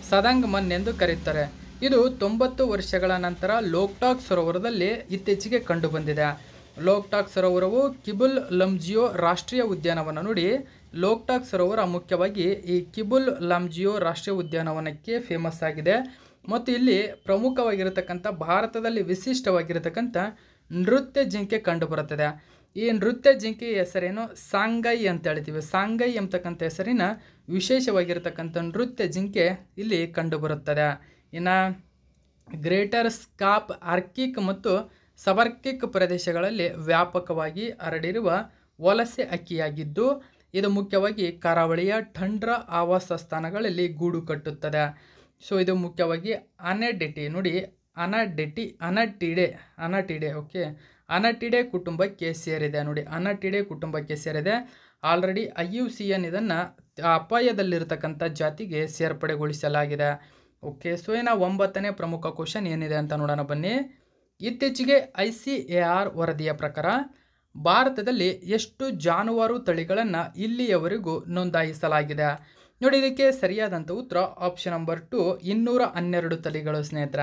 ಸದಂಗ್ ಮನ್ ಎಂದು ಕರೀತಾರೆ ಇದು ತೊಂಬತ್ತು ವರ್ಷಗಳ ನಂತರ ಲೋಕ್ಟಾಕ್ ಸರೋವರದಲ್ಲಿ ಇತ್ತೀಚೆಗೆ ಕಂಡುಬಂದಿದೆ ಲೋಕ್ಟಾಕ್ ಸರೋವರವು ಕಿಬುಲ್ ಲಮ್ಜಿಯೋ ರಾಷ್ಟ್ರೀಯ ಉದ್ಯಾನವನ ನೋಡಿ ಲೋಕ್ಟಾಕ್ ಸರೋವರ ಮುಖ್ಯವಾಗಿ ಈ ಕಿಬುಲ್ ಲಮ್ಜಿಯೋ ರಾಷ್ಟ್ರೀಯ ಉದ್ಯಾನವನಕ್ಕೆ ಫೇಮಸ್ ಆಗಿದೆ ಮತ್ತು ಇಲ್ಲಿ ಪ್ರಮುಖವಾಗಿರತಕ್ಕಂಥ ಭಾರತದಲ್ಲಿ ವಿಶಿಷ್ಟವಾಗಿರತಕ್ಕಂಥ ನೃತ್ಯ ಜಿಂಕೆ ಕಂಡುಬರುತ್ತದೆ ಈ ನೃತ್ಯ ಜಿಂಕೆಯ ಹೆಸರೇನು ಸಾಂಗೈ ಅಂತ ಹೇಳ್ತೀವಿ ಸಾಂಗೈ ಎಂಬತಕ್ಕಂಥ ಹೆಸರಿನ ವಿಶೇಷವಾಗಿರತಕ್ಕಂಥ ನೃತ್ಯ ಜಿಂಕೆ ಇಲ್ಲಿ ಕಂಡುಬರುತ್ತದೆ ಇನ್ನು ಗ್ರೇಟರ್ ಸ್ಕಾಪ್ ಆರ್ಕಿಕ್ ಮತ್ತು ಸಬರ್ಕಿಕ್ ಪ್ರದೇಶಗಳಲ್ಲಿ ವ್ಯಾಪಕವಾಗಿ ಹರಡಿರುವ ವಲಸೆ ಅಕ್ಕಿಯಾಗಿದ್ದು ಇದು ಮುಖ್ಯವಾಗಿ ಕರಾವಳಿಯ ಠಂಡ್ರ ಆವಾಸ ಸ್ಥಾನಗಳಲ್ಲಿ ಗೂಡು ಕಟ್ಟುತ್ತದೆ ಸೊ ಇದು ಮುಖ್ಯವಾಗಿ ಅನೆಡೆಟಿ ನೋಡಿ ಅನಡೆಟಿ ಅನಟಿಡೆ ಅನಟಿಡೆ ಓಕೆ ಅನಟಿಡೆ ಕುಟುಂಬಕ್ಕೆ ಸೇರಿದೆ ನೋಡಿ ಅನಟಿಡೆ ಕುಟುಂಬಕ್ಕೆ ಸೇರಿದೆ already I U C N ಇದನ್ನು ಅಪಾಯದಲ್ಲಿರತಕ್ಕಂಥ ಜಾತಿಗೆ ಸೇರ್ಪಡೆಗೊಳಿಸಲಾಗಿದೆ ಓಕೆ ಸೊ ಏನ ಒಂಬತ್ತನೇ ಪ್ರಮುಖ ಕ್ವಶನ್ ಏನಿದೆ ಅಂತ ನೋಡೋಣ ಬನ್ನಿ ಇತ್ತೀಚೆಗೆ ಐ ಸಿ ಎ ಆರ್ ವರದಿಯ ಪ್ರಕಾರ ಭಾರತದಲ್ಲಿ ಎಷ್ಟು ಜಾನುವಾರು ತಳಿಗಳನ್ನು ಇಲ್ಲಿಯವರೆಗೂ ನೋಂದಾಯಿಸಲಾಗಿದೆ ನೋಡಿ ಇದಕ್ಕೆ ಸರಿಯಾದಂಥ ಉತ್ತರ ಆಪ್ಷನ್ ನಂಬರ್ ಟು ಇನ್ನೂರ ಹನ್ನೆರಡು ತಳಿಗಳು ಸ್ನೇಹಿತರ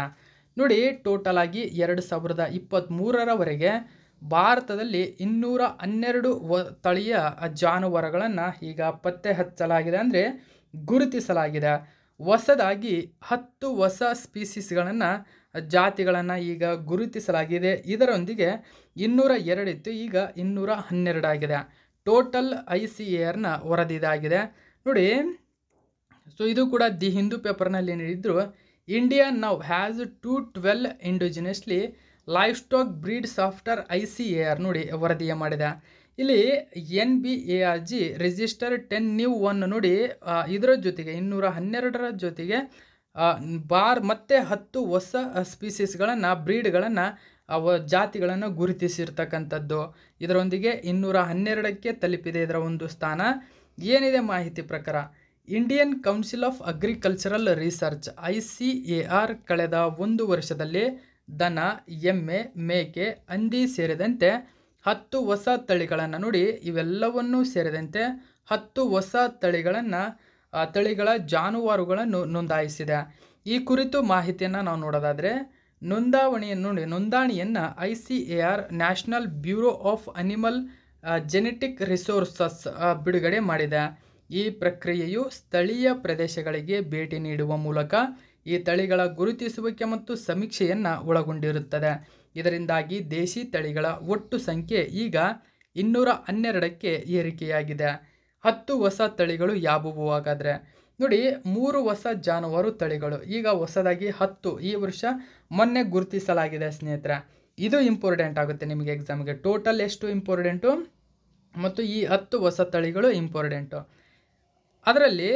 ನೋಡಿ ಟೋಟಲ್ ಆಗಿ ಎರಡು ಸಾವಿರದ ಇಪ್ಪತ್ತ್ಮೂರರವರೆಗೆ ಭಾರತದಲ್ಲಿ ಇನ್ನೂರ ಹನ್ನೆರಡು ವ ತಳಿಯ ಜಾನುವಾರುಗಳನ್ನು ಈಗ ಪತ್ತೆ ಹಚ್ಚಲಾಗಿದೆ ಅಂದರೆ ಗುರುತಿಸಲಾಗಿದೆ ಹೊಸದಾಗಿ ಹತ್ತು ಹೊಸ ಸ್ಪೀಸೀಸ್ಗಳನ್ನು ಜಾತಿಗಳನ್ನು ಈಗ ಗುರುತಿಸಲಾಗಿದೆ ಇದರೊಂದಿಗೆ ಇನ್ನೂರ ಎರಡಿತ್ತು ಈಗ ಇನ್ನೂರ ಹನ್ನೆರಡಾಗಿದೆ ಟೋಟಲ್ ಐ ಸಿ ಎರ್ನ ವರದಿದಾಗಿದೆ ನೋಡಿ ಸೊ ಇದು ಕೂಡ ದಿ ಹಿಂದೂ ಪೇಪರ್ನಲ್ಲಿ ನೀಡಿದ್ರು India now has two twelve indigenously livestock breed after I C A R ನೋಡಿ ವರದಿಯ ಮಾಡಿದೆ ಇಲ್ಲಿ N B A G R register ten new one ನೋಡಿ ಇದರ ಜೊತೆಗೆ ಇನ್ನೂರ ಹನ್ನೆರಡರ ಜೊತೆಗೆ ಬಾರ್ ಮತ್ತು ಹತ್ತು ಹೊಸ ಸ್ಪೀಸೀಸ್ಗಳನ್ನು ಬ್ರೀಡ್ಗಳನ್ನು ಅವ ಜಾತಿಗಳನ್ನು ಗುರುತಿಸಿರ್ತಕ್ಕಂಥದ್ದು ಇದರೊಂದಿಗೆ ಇನ್ನೂರ ಹನ್ನೆರಡಕ್ಕೆ ತಲುಪಿದೆ ಇದರ ಒಂದು ಸ್ಥಾನ ಏನಿದೆ ಮಾಹಿತಿ ಪ್ರಕಾರ Indian council of agricultural research I C A R ಕಳೆದ ಒಂದು ವರ್ಷದಲ್ಲಿ ದನ ಎಮ್ಮೆ ಮೇಕೆ ಹಂದಿ ಸೇರಿದಂತೆ ಹತ್ತು ಹೊಸ ತಳಿಗಳನ್ನು ನೋಡಿ ಇವೆಲ್ಲವನ್ನೂ ಸೇರಿದಂತೆ ಹತ್ತು ಹೊಸ ತಳಿಗಳನ್ನು ತಳಿಗಳ ಜಾನುವಾರುಗಳನ್ನು ನೋಂದಾಯಿಸಿದೆ ಈ ಕುರಿತು ಮಾಹಿತಿಯನ್ನು ನಾವು ನೋಡೋದಾದರೆ ನೋಂದಾವಣಿಯನ್ನು ನೋಂದಾಣಿಯನ್ನು I C A R national bureau of animal genetic resources ಬಿಡುಗಡೆ ಮಾಡಿದೆ ಈ ಪ್ರಕ್ರಿಯೆಯು ಸ್ಥಳೀಯ ಪ್ರದೇಶಗಳಿಗೆ ಭೇಟಿ ನೀಡುವ ಮೂಲಕ ಈ ತಳಿಗಳ ಗುರುತಿಸುವಿಕೆ ಮತ್ತು ಸಮೀಕ್ಷೆಯನ್ನು ಒಳಗೊಂಡಿರುತ್ತದೆ ಇದರಿಂದಾಗಿ ದೇಶಿ ತಳಿಗಳ ಒಟ್ಟು ಸಂಖ್ಯೆ ಈಗ ಇನ್ನೂರ ಹನ್ನೆರಡಕ್ಕೆ ಏರಿಕೆಯಾಗಿದೆ ಹತ್ತು ಹೊಸ ತಳಿಗಳು ಯಾವುವು ಹಾಗಾದರೆ ನೋಡಿ ಮೂರು ಹೊಸ ಜಾನುವಾರು ತಳಿಗಳು ಈಗ ಹೊಸದಾಗಿ ಹತ್ತು ಈ ವರ್ಷ ಮೊನ್ನೆ ಗುರುತಿಸಲಾಗಿದೆ ಸ್ನೇಹಿತರೆ ಇದು ಇಂಪಾರ್ಟೆಂಟ್ ಆಗುತ್ತೆ ನಿಮಗೆ ಎಕ್ಸಾಮ್ಗೆ ಟೋಟಲ್ ಎಷ್ಟು ಇಂಪಾರ್ಟೆಂಟು ಮತ್ತು ಈ ಹತ್ತು ಹೊಸ ತಳಿಗಳು ಇಂಪಾರ್ಟೆಂಟು ಅದರಲ್ಲಿ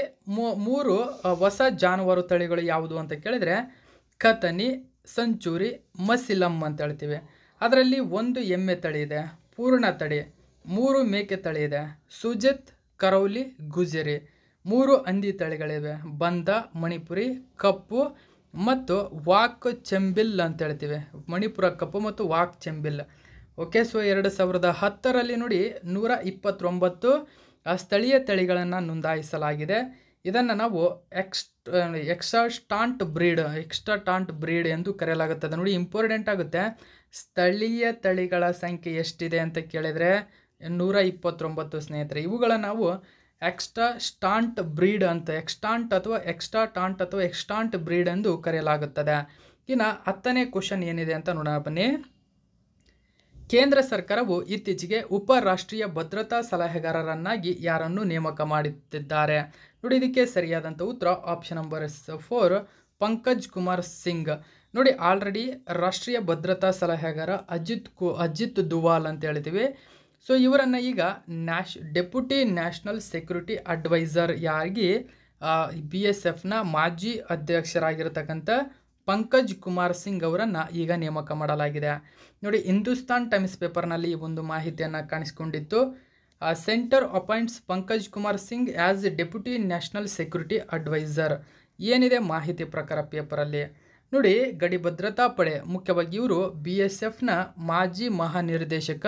ಮೂರು ಹೊಸ ಜಾನುವಾರು ತಳಿಗಳು ಯಾವುದು ಅಂತ ಕೇಳಿದರೆ ಕತನಿ ಸಂಚೂರಿ ಮಸಿಲಮ್ ಅಂತ ಹೇಳ್ತೀವಿ ಅದರಲ್ಲಿ ಒಂದು ಎಮ್ಮೆ ತಳಿ ಇದೆ ಪೂರ್ಣ ತಳಿ ಮೂರು ಮೇಕೆ ತಳಿ ಇದೆ ಸುಜಿತ್ ಕರೌಲಿ ಗುಜರಿ ಮೂರು ಹಂದಿ ತಳಿಗಳಿವೆ ಬಂದ ಮಣಿಪುರಿ ಕಪ್ಪು ಮತ್ತು ವಾಕ್ ಚೆಂಬಿಲ್ ಅಂತ ಹೇಳ್ತೀವಿ ಮಣಿಪುರ ಕಪ್ಪು ಮತ್ತು ವಾಕ್ ಚೆಂಬಿಲ್ ಓಕೆ ಸೊ ಎರಡು ಸಾವಿರದ ಹತ್ತರಲ್ಲಿ ನೋಡಿ ನೂರ ಇಪ್ಪತ್ತೊಂಬತ್ತು ಸ್ಥಳೀಯ ತಳಿಗಳನ್ನು ನೋಂದಾಯಿಸಲಾಗಿದೆ ಇದನ್ನು ನಾವು extant breed extant breed ಎಂದು ಕರೆಯಲಾಗುತ್ತದೆ ನೋಡಿ ಇಂಪಾರ್ಟೆಂಟ್ ಆಗುತ್ತೆ ಸ್ಥಳೀಯ ತಳಿಗಳ ಸಂಖ್ಯೆ ಎಷ್ಟಿದೆ ಅಂತ ಕೇಳಿದರೆ ನೂರ ಇಪ್ಪತ್ತೊಂಬತ್ತು ಸ್ನೇಹಿತರೆ ಇವುಗಳ ನಾವು ಎಕ್ಸ್ಟ್ರಾ ಸ್ಟಾಂಟ್ ಬ್ರೀಡ್ ಅಂತ ಎಕ್ಸ್ಟಾಂಟ್ ಅಥವಾ ಎಕ್ಸ್ಟ್ರಾ ಟಾಂಟ್ ಅಥವಾ ಎಕ್ಸ್ಟಾಂಟ್ ಬ್ರೀಡ್ ಎಂದು ಕರೆಯಲಾಗುತ್ತದೆ ಇನ್ನು ಹತ್ತನೇ ಕ್ವಶನ್ ಏನಿದೆ ಅಂತ ನೋಡೋಣ ಬನ್ನಿ ಕೇಂದ್ರ ಸರ್ಕಾರವು ಇತ್ತೀಚೆಗೆ ಉಪ ರಾಷ್ಟ್ರೀಯ ಭದ್ರತಾ ಸಲಹೆಗಾರರನ್ನಾಗಿ ಯಾರನ್ನು ನೇಮಕ ಮಾಡುತ್ತಿದ್ದಾರೆ ನೋಡಿ ಇದಕ್ಕೆ ಸರಿಯಾದಂಥ ಉತ್ತರ option number four Pankaj Kumar Singh ನೋಡಿ ಆಲ್ರೆಡಿ ರಾಷ್ಟ್ರೀಯ ಭದ್ರತಾ ಸಲಹೆಗಾರ ಅಜಿತ್ ಕು ಅಜಿತ್ ದುವಾಲ್ ಅಂತ ಹೇಳ್ತೀವಿ ಸೊ ಇವರನ್ನು ಈಗ ನ್ಯಾಷ್ ಡೆಪ್ಯೂಟಿ ನ್ಯಾಷನಲ್ ಸೆಕ್ಯೂರಿಟಿ ಅಡ್ವೈಸರ್ ಯಾಗಿ ಬಿ ಎಸ್ ಎಫ್ನ ಮಾಜಿ ಅಧ್ಯಕ್ಷರಾಗಿರ್ತಕ್ಕಂಥ ಪಂಕಜ್ ಕುಮಾರ್ ಸಿಂಗ್ ಅವರನ್ನು ಈಗ ನೇಮಕ ಮಾಡಲಾಗಿದೆ ನೋಡಿ ಹಿಂದೂಸ್ತಾನ್ ಟೈಮ್ಸ್ ಪೇಪರ್ನಲ್ಲಿ ಈ ಒಂದು ಮಾಹಿತಿಯನ್ನು ಕಾಣಿಸಿಕೊಂಡಿತ್ತು centre appoints Pankaj Kumar Singh as deputy national security adviser ಏನಿದೆ ಮಾಹಿತಿ ಪ್ರಕಾರ ಪೇಪರಲ್ಲಿ ನೋಡಿ ಗಡಿ ಭದ್ರತಾ ಪಡೆ ಮುಖ್ಯವಾಗಿ ಇವರು ಬಿ ಎಸ್ ಎಫ್ನ ಮಾಜಿ ಮಹಾನಿರ್ದೇಶಕ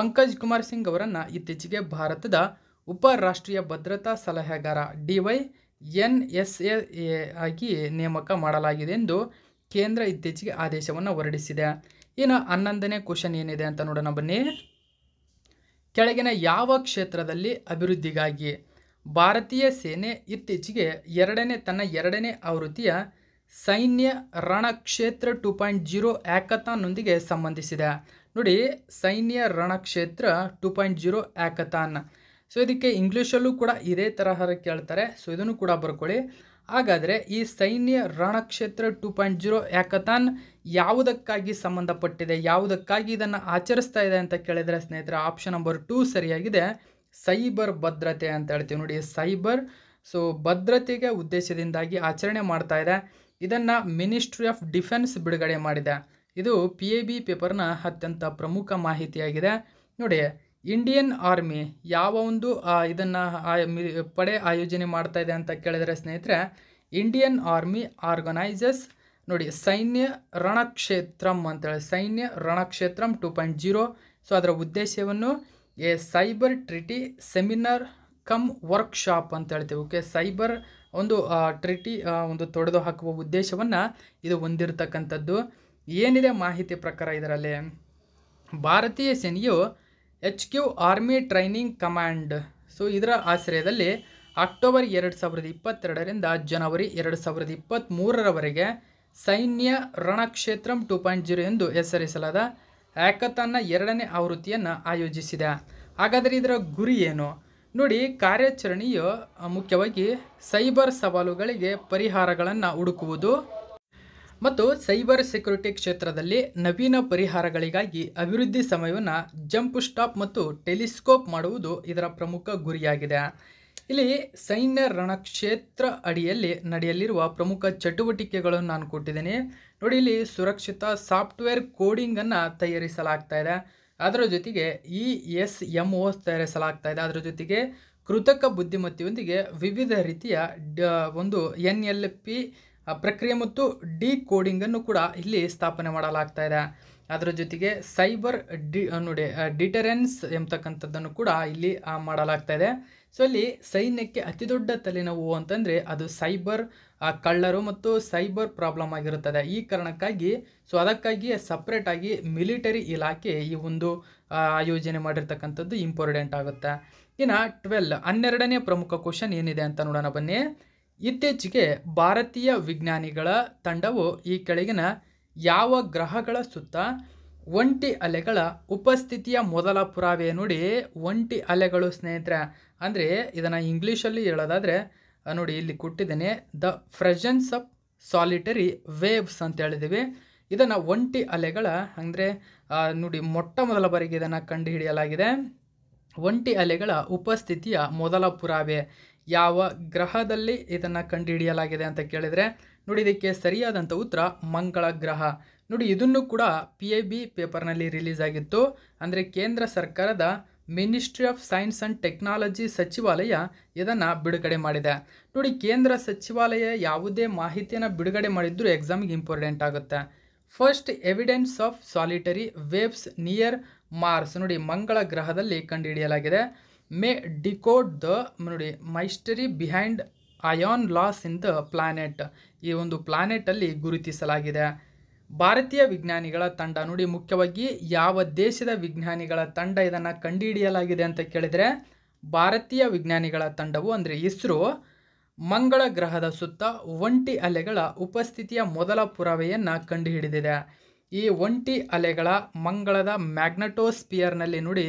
ಪಂಕಜ್ ಕುಮಾರ್ ಸಿಂಗ್ ಅವರನ್ನು ಇತ್ತೀಚೆಗೆ ಭಾರತದ ಉಪರಾಷ್ಟ್ರೀಯ ಭದ್ರತಾ ಸಲಹೆಗಾರ D Y N S A ಆಗಿ ನೇಮಕ ಮಾಡಲಾಗಿದೆ ಎಂದು ಕೇಂದ್ರ ಇತ್ತೀಚೆಗೆ ಆದೇಶವನ್ನು ಹೊರಡಿಸಿದೆ ಇನ್ನು ಹನ್ನೊಂದನೇ ಕ್ವಶನ್ ಏನಿದೆ ಅಂತ ನೋಡೋಣ ಬನ್ನಿ ಕೆಳಗಿನ ಯಾವ ಕ್ಷೇತ್ರದಲ್ಲಿ ಅಭಿವೃದ್ಧಿಗಾಗಿ ಭಾರತೀಯ ಸೇನೆ ಇತ್ತೀಚೆಗೆ ಎರಡನೇ ತನ್ನ ಎರಡನೇ ಆವೃತ್ತಿಯ Sainya Ranakshetra two point zero ಆಕತಾನ್ನೊಂದಿಗೆ ಸಂಬಂಧಿಸಿದೆ ನೋಡಿ Sainya Ranakshetra two point zero hackathon so ಇದಕ್ಕೆ ಇಂಗ್ಲೀಷಲ್ಲೂ ಕೂಡ ಇದೇ ತರಹ ಕೇಳ್ತಾರೆ ಸೊ ಇದನ್ನು ಕೂಡ ಬರ್ಕೊಳ್ಳಿ ಹಾಗಾದರೆ ಈ Sainya Ranakshetra two point zero hackathon ಯಾವುದಕ್ಕಾಗಿ ಸಂಬಂಧಪಟ್ಟಿದೆ ಯಾವುದಕ್ಕಾಗಿ ಇದನ್ನು ಆಚರಿಸ್ತಾ ಇದೆ ಅಂತ ಕೇಳಿದರೆ ಸ್ನೇಹಿತರೆ ಆಪ್ಷನ್ ನಂಬರ್ ಟೂ ಸರಿಯಾಗಿದೆ ಸೈಬರ್ ಭದ್ರತೆ ಅಂತ ಹೇಳ್ತೀವಿ ನೋಡಿ ಸೈಬರ್ ಸೊ ಭದ್ರತೆಗೆ ಉದ್ದೇಶದಿಂದಾಗಿ ಆಚರಣೆ ಮಾಡ್ತಾ ಇದೆ ಇದನ್ನು ಮಿನಿಸ್ಟ್ರಿ ಆಫ್ ಡಿಫೆನ್ಸ್ ಬಿಡುಗಡೆ ಮಾಡಿದೆ ಇದು ಪಿ ಎ ಬಿ ಪೇಪರ್ನ ಅತ್ಯಂತ ಪ್ರಮುಖ ಮಾಹಿತಿಯಾಗಿದೆ ನೋಡಿ ಇಂಡಿಯನ್ ಆರ್ಮಿ ಯಾವ ಒಂದು ಇದನ್ನು ಪಡೆ ಆಯೋಜನೆ ಮಾಡ್ತಾ ಇದೆ ಅಂತ ಕೇಳಿದರೆ ಸ್ನೇಹಿತರೆ ಇಂಡಿಯನ್ ಆರ್ಮಿ ಆರ್ಗನೈಸಸ್ ನೋಡಿ ಸೈನ್ಯ ರಣಕ್ಷೇತ್ರಂ ಅಂತೇಳಿ Sainya Ranakshetram two point zero so ಅದರ ಉದ್ದೇಶವನ್ನು a cyber treaty seminar cum workshop ಅಂತ ಹೇಳ್ತೀವಿ ಓಕೆ ಸೈಬರ್ ಒಂದು ಟ್ರಿಟಿ ಒಂದು ತೊಡೆದು ಹಾಕುವ ಉದ್ದೇಶವನ್ನು ಇದು ಹೊಂದಿರತಕ್ಕಂಥದ್ದು ಏನಿದೆ ಮಾಹಿತಿ ಪ್ರಕಾರ ಇದರಲ್ಲಿ ಭಾರತೀಯ ಸೇನೆಯು H Q army training command so ಇದರ ಆಶ್ರಯದಲ್ಲಿ ಅಕ್ಟೋಬರ್ ಎರಡು ಸಾವಿರದ ಇಪ್ಪತ್ತೆರಡರಿಂದ ಜನವರಿ ಎರಡು ಸಾವಿರದ ಇಪ್ಪತ್ತ್ಮೂರರವರೆಗೆ ಸೈನ್ಯ ರಣಕ್ಷೇತ್ರಂ ಟು ಪಾಯಿಂಟ್ ಜೀರೋ ಎಂದು ಹೆಸರಿಸಲಾದ ಆಕತನ್ನ ಎರಡನೇ ಆವೃತ್ತಿಯನ್ನು ಆಯೋಜಿಸಿದೆ ಹಾಗಾದರೆ ಇದರ ಗುರಿ ಏನು ನೋಡಿ ಕಾರ್ಯಾಚರಣೆಯು ಮುಖ್ಯವಾಗಿ ಸೈಬರ್ ಸವಾಲುಗಳಿಗೆ ಪರಿಹಾರಗಳನ್ನು ಹುಡುಕುವುದು ಮತ್ತು ಸೈಬರ್ ಸೆಕ್ಯುರಿಟಿ ಕ್ಷೇತ್ರದಲ್ಲಿ ನವೀನ ಪರಿಹಾರಗಳಿಗಾಗಿ ಅಭಿವೃದ್ಧಿ ಸಮಯವನ್ನು ಜಂಪ್ ಸ್ಟಾಪ್ ಮತ್ತು ಟೆಲಿಸ್ಕೋಪ್ ಮಾಡುವುದು ಇದರ ಪ್ರಮುಖ ಗುರಿಯಾಗಿದೆ ಇಲ್ಲಿ ಸೈನ್ಯ ರಣಕ್ಷೇತ್ರ ಅಡಿಯಲ್ಲಿ ನಡೆಯಲಿರುವ ಪ್ರಮುಖ ಚಟುವಟಿಕೆಗಳನ್ನು ನಾನು ಕೊಟ್ಟಿದ್ದೀನಿ ನೋಡಿ ಇಲ್ಲಿ ಸುರಕ್ಷಿತ ಸಾಫ್ಟ್ವೇರ್ ಕೋಡಿಂಗನ್ನು ತಯಾರಿಸಲಾಗ್ತಾ ಇದೆ ಅದರ ಜೊತೆಗೆ ಇ ಎಸ್ ಎಂ ಒ ತಯಾರಿಸಲಾಗ್ತಾ ಇದೆ ಅದರ ಜೊತೆಗೆ ಕೃತಕ ಬುದ್ಧಿಮತ್ತೆಯೊಂದಿಗೆ ವಿವಿಧ ರೀತಿಯ ಡ ಒಂದು ಎನ್ ಎಲ್ ಪಿ ಪ್ರಕ್ರಿಯೆ ಮತ್ತು ಡಿ ಕೋಡಿಂಗನ್ನು ಕೂಡ ಇಲ್ಲಿ ಸ್ಥಾಪನೆ ಮಾಡಲಾಗ್ತಾ ಇದೆ ಅದರ ಜೊತೆಗೆ ಸೈಬರ್ ಡಿ ನೋಡಿ ಡಿಟರೆನ್ಸ್ ಎಂಬತಕ್ಕಂಥದ್ದನ್ನು ಕೂಡ ಇಲ್ಲಿ ಮಾಡಲಾಗ್ತಾ ಇದೆ ಸೊ ಇಲ್ಲಿ ಸೈನ್ಯಕ್ಕೆ ಅತಿ ದೊಡ್ಡ ತಲೆನೋವು ಅಂತಂದರೆ ಅದು ಸೈಬರ್ ಕಳ್ಳರು ಮತ್ತು ಸೈಬರ್ ಪ್ರಾಬ್ಲಮ್ ಆಗಿರುತ್ತದೆ ಈ ಕಾರಣಕ್ಕಾಗಿ ಸೊ ಅದಕ್ಕಾಗಿಯೇ ಸಪ್ರೇಟಾಗಿ ಮಿಲಿಟರಿ ಇಲಾಖೆ ಈ ಒಂದು ಆಯೋಜನೆ ಮಾಡಿರ್ತಕ್ಕಂಥದ್ದು ಇಂಪಾರ್ಟೆಂಟ್ ಆಗುತ್ತೆ ಇನ್ನು ಟ್ವೆಲ್ ಹನ್ನೆರಡನೇ ಪ್ರಮುಖ ಕ್ವಶನ್ ಏನಿದೆ ಅಂತ ನೋಡೋಣ ಬನ್ನಿ ಇತ್ತೀಚೆಗೆ ಭಾರತೀಯ ವಿಜ್ಞಾನಿಗಳ ತಂಡವು ಈ ಕೆಳಗಿನ ಯಾವ ಗ್ರಹಗಳ ಸುತ್ತ ಒಂಟಿ ಅಲೆಗಳ ಉಪಸ್ಥಿತಿಯ ಮೊದಲ ಪುರಾವೆ ನೋಡಿ ಒಂಟಿ ಅಲೆಗಳು ಸ್ನೇಹಿತರೆ ಅಂದರೆ ಇದನ್ನು ಇಂಗ್ಲೀಷಲ್ಲಿ ಹೇಳೋದಾದರೆ ನೋಡಿ ಇಲ್ಲಿ ಕೊಟ್ಟಿದ್ದೇನೆ the presence of solitary waves ಅಂತ ಹೇಳಿದ್ದೀವಿ ಇದನ್ನು ಒಂಟಿ ಅಲೆಗಳ ಅಂದರೆ ನೋಡಿ ಮೊಟ್ಟ ಮೊದಲ ಬಾರಿಗೆ ಇದನ್ನು ಕಂಡುಹಿಡಿಯಲಾಗಿದೆ ಒಂಟಿ ಅಲೆಗಳ ಉಪಸ್ಥಿತಿಯ ಮೊದಲ ಪುರಾವೆ ಯಾವ ಗ್ರಹದಲ್ಲಿ ಇದನ್ನು ಕಂಡುಹಿಡಿಯಲಾಗಿದೆ ಅಂತ ಕೇಳಿದರೆ ನೋಡಿ ಇದಕ್ಕೆ ಸರಿಯಾದಂಥ ಉತ್ತರ ಮಂಗಳ ಗ್ರಹ ನೋಡಿ ಇದನ್ನು ಕೂಡ ಪಿ ಎ ಬಿ ಪೇಪರ್ನಲ್ಲಿ ರಿಲೀಸ್ ಆಗಿತ್ತು ಅಂದರೆ ಕೇಂದ್ರ ಸರ್ಕಾರದ ministry of science and technology ಸಚಿವಾಲಯ ಇದನ್ನು ಬಿಡುಗಡೆ ಮಾಡಿದೆ ನೋಡಿ ಕೇಂದ್ರ ಸಚಿವಾಲಯ ಯಾವುದೇ ಮಾಹಿತಿಯನ್ನು ಬಿಡುಗಡೆ ಮಾಡಿದ್ರೂ ಎಕ್ಸಾಮ್ಗೆ ಇಂಪಾರ್ಟೆಂಟ್ ಆಗುತ್ತೆ first evidence of solitary waves near Mars ನೋಡಿ ಮಂಗಳ ಗ್ರಹದಲ್ಲಿ ಕಂಡುಹಿಡಿಯಲಾಗಿದೆ ಮೇ ಡಿಕೋಡ್ ದ ನೋಡಿ mystery behind ion loss in the planet ಈ ಒಂದು ಪ್ಲಾನೆಟಲ್ಲಿ ಗುರುತಿಸಲಾಗಿದೆ ಭಾರತೀಯ ವಿಜ್ಞಾನಿಗಳ ತಂಡ ನೋಡಿ ಮುಖ್ಯವಾಗಿ ಯಾವ ದೇಶದ ವಿಜ್ಞಾನಿಗಳ ತಂಡ ಇದನ್ನು ಕಂಡುಹಿಡಿಯಲಾಗಿದೆ ಅಂತ ಕೇಳಿದರೆ ಭಾರತೀಯ ವಿಜ್ಞಾನಿಗಳ ತಂಡವು ಅಂದರೆ ಇಸ್ರೋ ಮಂಗಳ ಗ್ರಹದ ಸುತ್ತ ಒಂಟಿ ಅಲೆಗಳ ಉಪಸ್ಥಿತಿಯ ಮೊದಲ ಪುರಾವೆಯನ್ನು ಕಂಡುಹಿಡಿದಿದೆ ಈ ಒಂಟಿ ಅಲೆಗಳ ಮಂಗಳದ ಮ್ಯಾಗ್ನೆಟೋಸ್ಪಿಯರ್ನಲ್ಲಿ ನೋಡಿ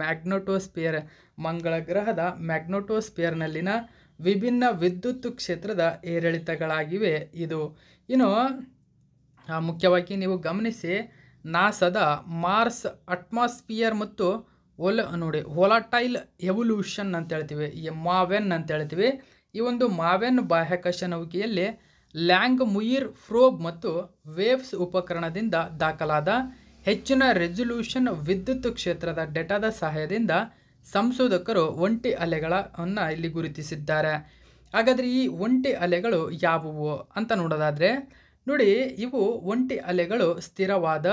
ಮ್ಯಾಗ್ನೆಟೋಸ್ಪಿಯರ್ ಮಂಗಳ ಗ್ರಹದ ಮ್ಯಾಗ್ನೆಟೋಸ್ಪಿಯರ್ನಲ್ಲಿನ ವಿಭಿನ್ನ ವಿದ್ಯುತ್ ಕ್ಷೇತ್ರದ ಏರಿಳಿತಗಳಾಗಿವೆ ಇದು ಇನ್ನು ಮುಖ್ಯವಾಗಿ ನೀವು ಗಮನಿಸಿ ನಾಸದ ಮಾರ್ಸ್ ಅಟ್ಮಾಸ್ಪಿಯರ್ ಮತ್ತು ಒಲ ನೋಡಿ ಒಲಟೈಲ್ ಎವಲ್ಯೂಷನ್ ಅಂತ ಹೇಳ್ತೀವಿ ಈ ಮಾವೆನ್ ಅಂತ ಹೇಳ್ತೀವಿ ಈ ಒಂದು ಮಾವೆನ್ ಬಾಹ್ಯಾಕಾಶ ನೌಕೆಯಲ್ಲಿ ಲ್ಯಾಂಗ್ ಮುಯಿರ್ ಫ್ರೋಬ್ ಮತ್ತು ವೇವ್ಸ್ ಉಪಕರಣದಿಂದ ದಾಖಲಾದ ಹೆಚ್ಚಿನ ರೆಸೊಲ್ಯೂಷನ್ ವಿದ್ಯುತ್ ಕ್ಷೇತ್ರದ ಡೇಟಾದ ಸಹಾಯದಿಂದ ಸಂಶೋಧಕರು ಒಂಟಿ ಅಲೆಗಳನ್ನು ಇಲ್ಲಿ ಗುರುತಿಸಿದ್ದಾರೆ ಹಾಗಾದರೆ ಈ ಒಂಟಿ ಅಲೆಗಳು ಯಾವುವು ಅಂತ ನೋಡೋದಾದರೆ ನೋಡಿ ಇವು ಒಂಟಿ ಅಲೆಗಳು ಸ್ಥಿರವಾದ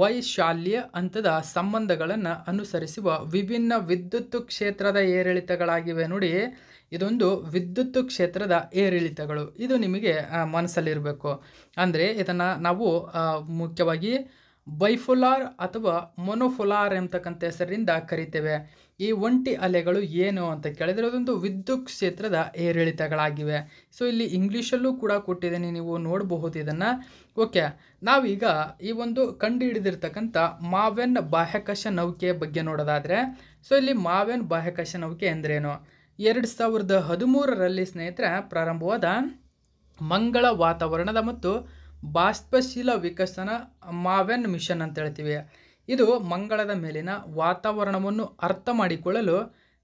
ವೈಶಾಲ್ಯ ಹಂತದ ಸಂಬಂಧಗಳನ್ನು ಅನುಸರಿಸುವ ವಿಭಿನ್ನ ವಿದ್ಯುತ್ ಕ್ಷೇತ್ರದ ಏರಿಳಿತಗಳಾಗಿವೆ ನೋಡಿ ಇದೊಂದು ವಿದ್ಯುತ್ ಕ್ಷೇತ್ರದ ಏರಿಳಿತಗಳು ಇದು ನಿಮಗೆ ಮನಸ್ಸಲ್ಲಿರಬೇಕು ಅಂದರೆ ಇದನ್ನು ನಾವು ಮುಖ್ಯವಾಗಿ ಬೈಫುಲಾರ್ ಅಥವಾ ಮೊನೋಫುಲಾರ್ ಎಂತಕ್ಕಂಥ ಹೆಸರಿಂದ ಕರಿತೇವೆ ಈ ಒಂಟಿ ಅಲೆಗಳು ಏನು ಅಂತ ಕೇಳಿದರೆ ಅದೊಂದು ವಿದ್ಯುತ್ ಕ್ಷೇತ್ರದ ಏರಿಳಿತಗಳಾಗಿವೆ ಸೊ ಇಲ್ಲಿ ಇಂಗ್ಲೀಷಲ್ಲೂ ಕೂಡ ಕೊಟ್ಟಿದ್ದೀನಿ ನೀವು ನೋಡಬಹುದು ಇದನ್ನು ಓಕೆ ನಾವೀಗ ಈ ಒಂದು ಕಂಡು ಹಿಡಿದಿರ್ತಕ್ಕಂಥ ಮಾವೆನ್ ಬಾಹ್ಯಾಕಾಶ ನೌಕೆಯ ಬಗ್ಗೆ ನೋಡೋದಾದರೆ ಸೊ ಇಲ್ಲಿ ಮಾವೆನ್ ಬಾಹ್ಯಾಕಾಶ ನೌಕೆ ಎಂದ್ರೇನು ಎರಡು ಸಾವಿರದ ಹದಿಮೂರರಲ್ಲಿ ಸ್ನೇಹಿತರೆ ಪ್ರಾರಂಭವಾದ ಮಂಗಳ ವಾತಾವರಣದ ಮತ್ತು ಬಾಷ್ಪಶೀಲ ವಿಕಸನ ಮಾವೆನ್ ಮಿಷನ್ ಅಂತ ಹೇಳ್ತೀವಿ ಇದು ಮಂಗಳದ ಮೇಲಿನ ವಾತಾವರಣವನ್ನು ಅರ್ಥ ಮಾಡಿಕೊಳ್ಳಲು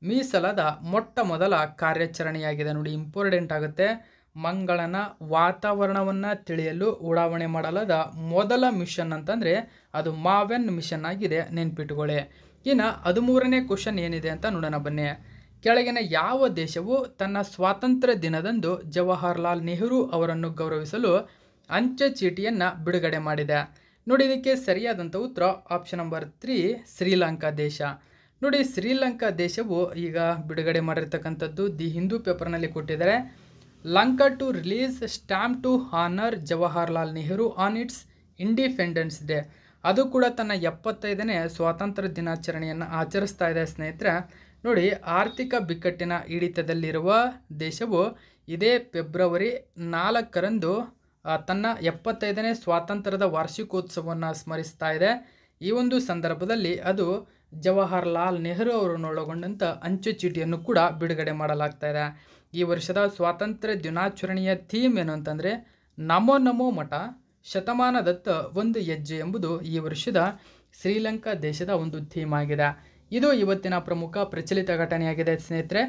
ಮೀಸಲಾದ ಮೊಟ್ಟ ಮೊದಲ ಕಾರ್ಯಾಚರಣೆಯಾಗಿದೆ ನೋಡಿ ಇಂಪಾರ್ಟೆಂಟ್ ಆಗುತ್ತೆ ಮಂಗಳನ ವಾತಾವರಣವನ್ನು ತಿಳಿಯಲು ಉಡಾವಣೆ ಮಾಡಲಾದ ಮೊದಲ ಮಿಷನ್ ಅಂತಂದರೆ ಅದು ಮಾವೆನ್ ಮಿಷನ್ ಆಗಿದೆ ನೆನ್ಪಿಟ್ಕೊಳ್ಳಿ ಇನ್ನು ಹದಿಮೂರನೇ ಕ್ವಶನ್ ಏನಿದೆ ಅಂತ ನೋಡೋಣ ಬನ್ನಿ ಕೆಳಗಿನ ಯಾವ ದೇಶವು ತನ್ನ ಸ್ವಾತಂತ್ರ್ಯ ದಿನದಂದು ಜವಾಹರ್ಲಾಲ್ ನೆಹರು ಅವರನ್ನು ಗೌರವಿಸಲು ಅಂಚೆ ಚೀಟಿಯನ್ನು ಬಿಡುಗಡೆ ಮಾಡಿದೆ ನೋಡಿ ಇದಕ್ಕೆ ಸರಿಯಾದಂಥ ಉತ್ತರ ಆಪ್ಷನ್ ನಂಬರ್ ತ್ರೀ ಶ್ರೀಲಂಕಾ ದೇಶ ನೋಡಿ ಶ್ರೀಲಂಕಾ ದೇಶವು ಈಗ ಬಿಡುಗಡೆ ಮಾಡಿರ್ತಕ್ಕಂಥದ್ದು ದಿ ಹಿಂದೂ ಪೇಪರ್ನಲ್ಲಿ ಕೊಟ್ಟಿದ್ದಾರೆ Lanka to release stamp to honour Jawaharlal Nehru on its Independence Day ಅದು ಕೂಡ ತನ್ನ ಎಪ್ಪತ್ತೈದನೇ ಸ್ವಾತಂತ್ರ್ಯ ದಿನಾಚರಣೆಯನ್ನು ಆಚರಿಸ್ತಾ ಇದೆ ಸ್ನೇಹಿತರೆ ನೋಡಿ ಆರ್ಥಿಕ ಬಿಕ್ಕಟ್ಟಿನ ಹಿಡಿತದಲ್ಲಿರುವ ದೇಶವು ಇದೇ ಫೆಬ್ರವರಿ ನಾಲ್ಕರಂದು ತನ್ನ ಎಪ್ಪತ್ತೈದನೇ ಸ್ವಾತಂತ್ರ್ಯದ ವಾರ್ಷಿಕೋತ್ಸವವನ್ನು ಸ್ಮರಿಸ್ತಾ ಇದೆ ಈ ಒಂದು ಸಂದರ್ಭದಲ್ಲಿ ಅದು ಜವಾಹರ್ಲಾಲ್ ನೆಹರು ಅವರನ್ನೊಳಗೊಂಡಂಥ ಅಂಚೆ ಚೀಟಿಯನ್ನು ಕೂಡ ಬಿಡುಗಡೆ ಮಾಡಲಾಗ್ತಾ ಇದೆ ಈ ವರ್ಷದ ಸ್ವಾತಂತ್ರ್ಯ ದಿನಾಚರಣೆಯ ಥೀಮ್ ಏನು ಅಂತಂದರೆ ನಮೋ ನಮೋ ಮಠ ಶತಮಾನದತ್ತ ಒಂದು ಹೆಜ್ಜೆ ಎಂಬುದು ಈ ವರ್ಷದ ಶ್ರೀಲಂಕಾ ದೇಶದ ಒಂದು ಥೀಮ್ ಆಗಿದೆ ಇದು ಇವತ್ತಿನ ಪ್ರಮುಖ ಪ್ರಚಲಿತ ಘಟನೆಯಾಗಿದೆ ಸ್ನೇಹಿತರೆ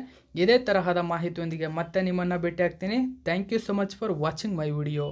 ಇದೇ ತರಹದ ಮಾಹಿತಿಯೊಂದಿಗೆ ಮತ್ತೆ ನಿಮ್ಮನ್ನು ಭೇಟಿ ಆಗ್ತೀನಿ thank you so much for watching my video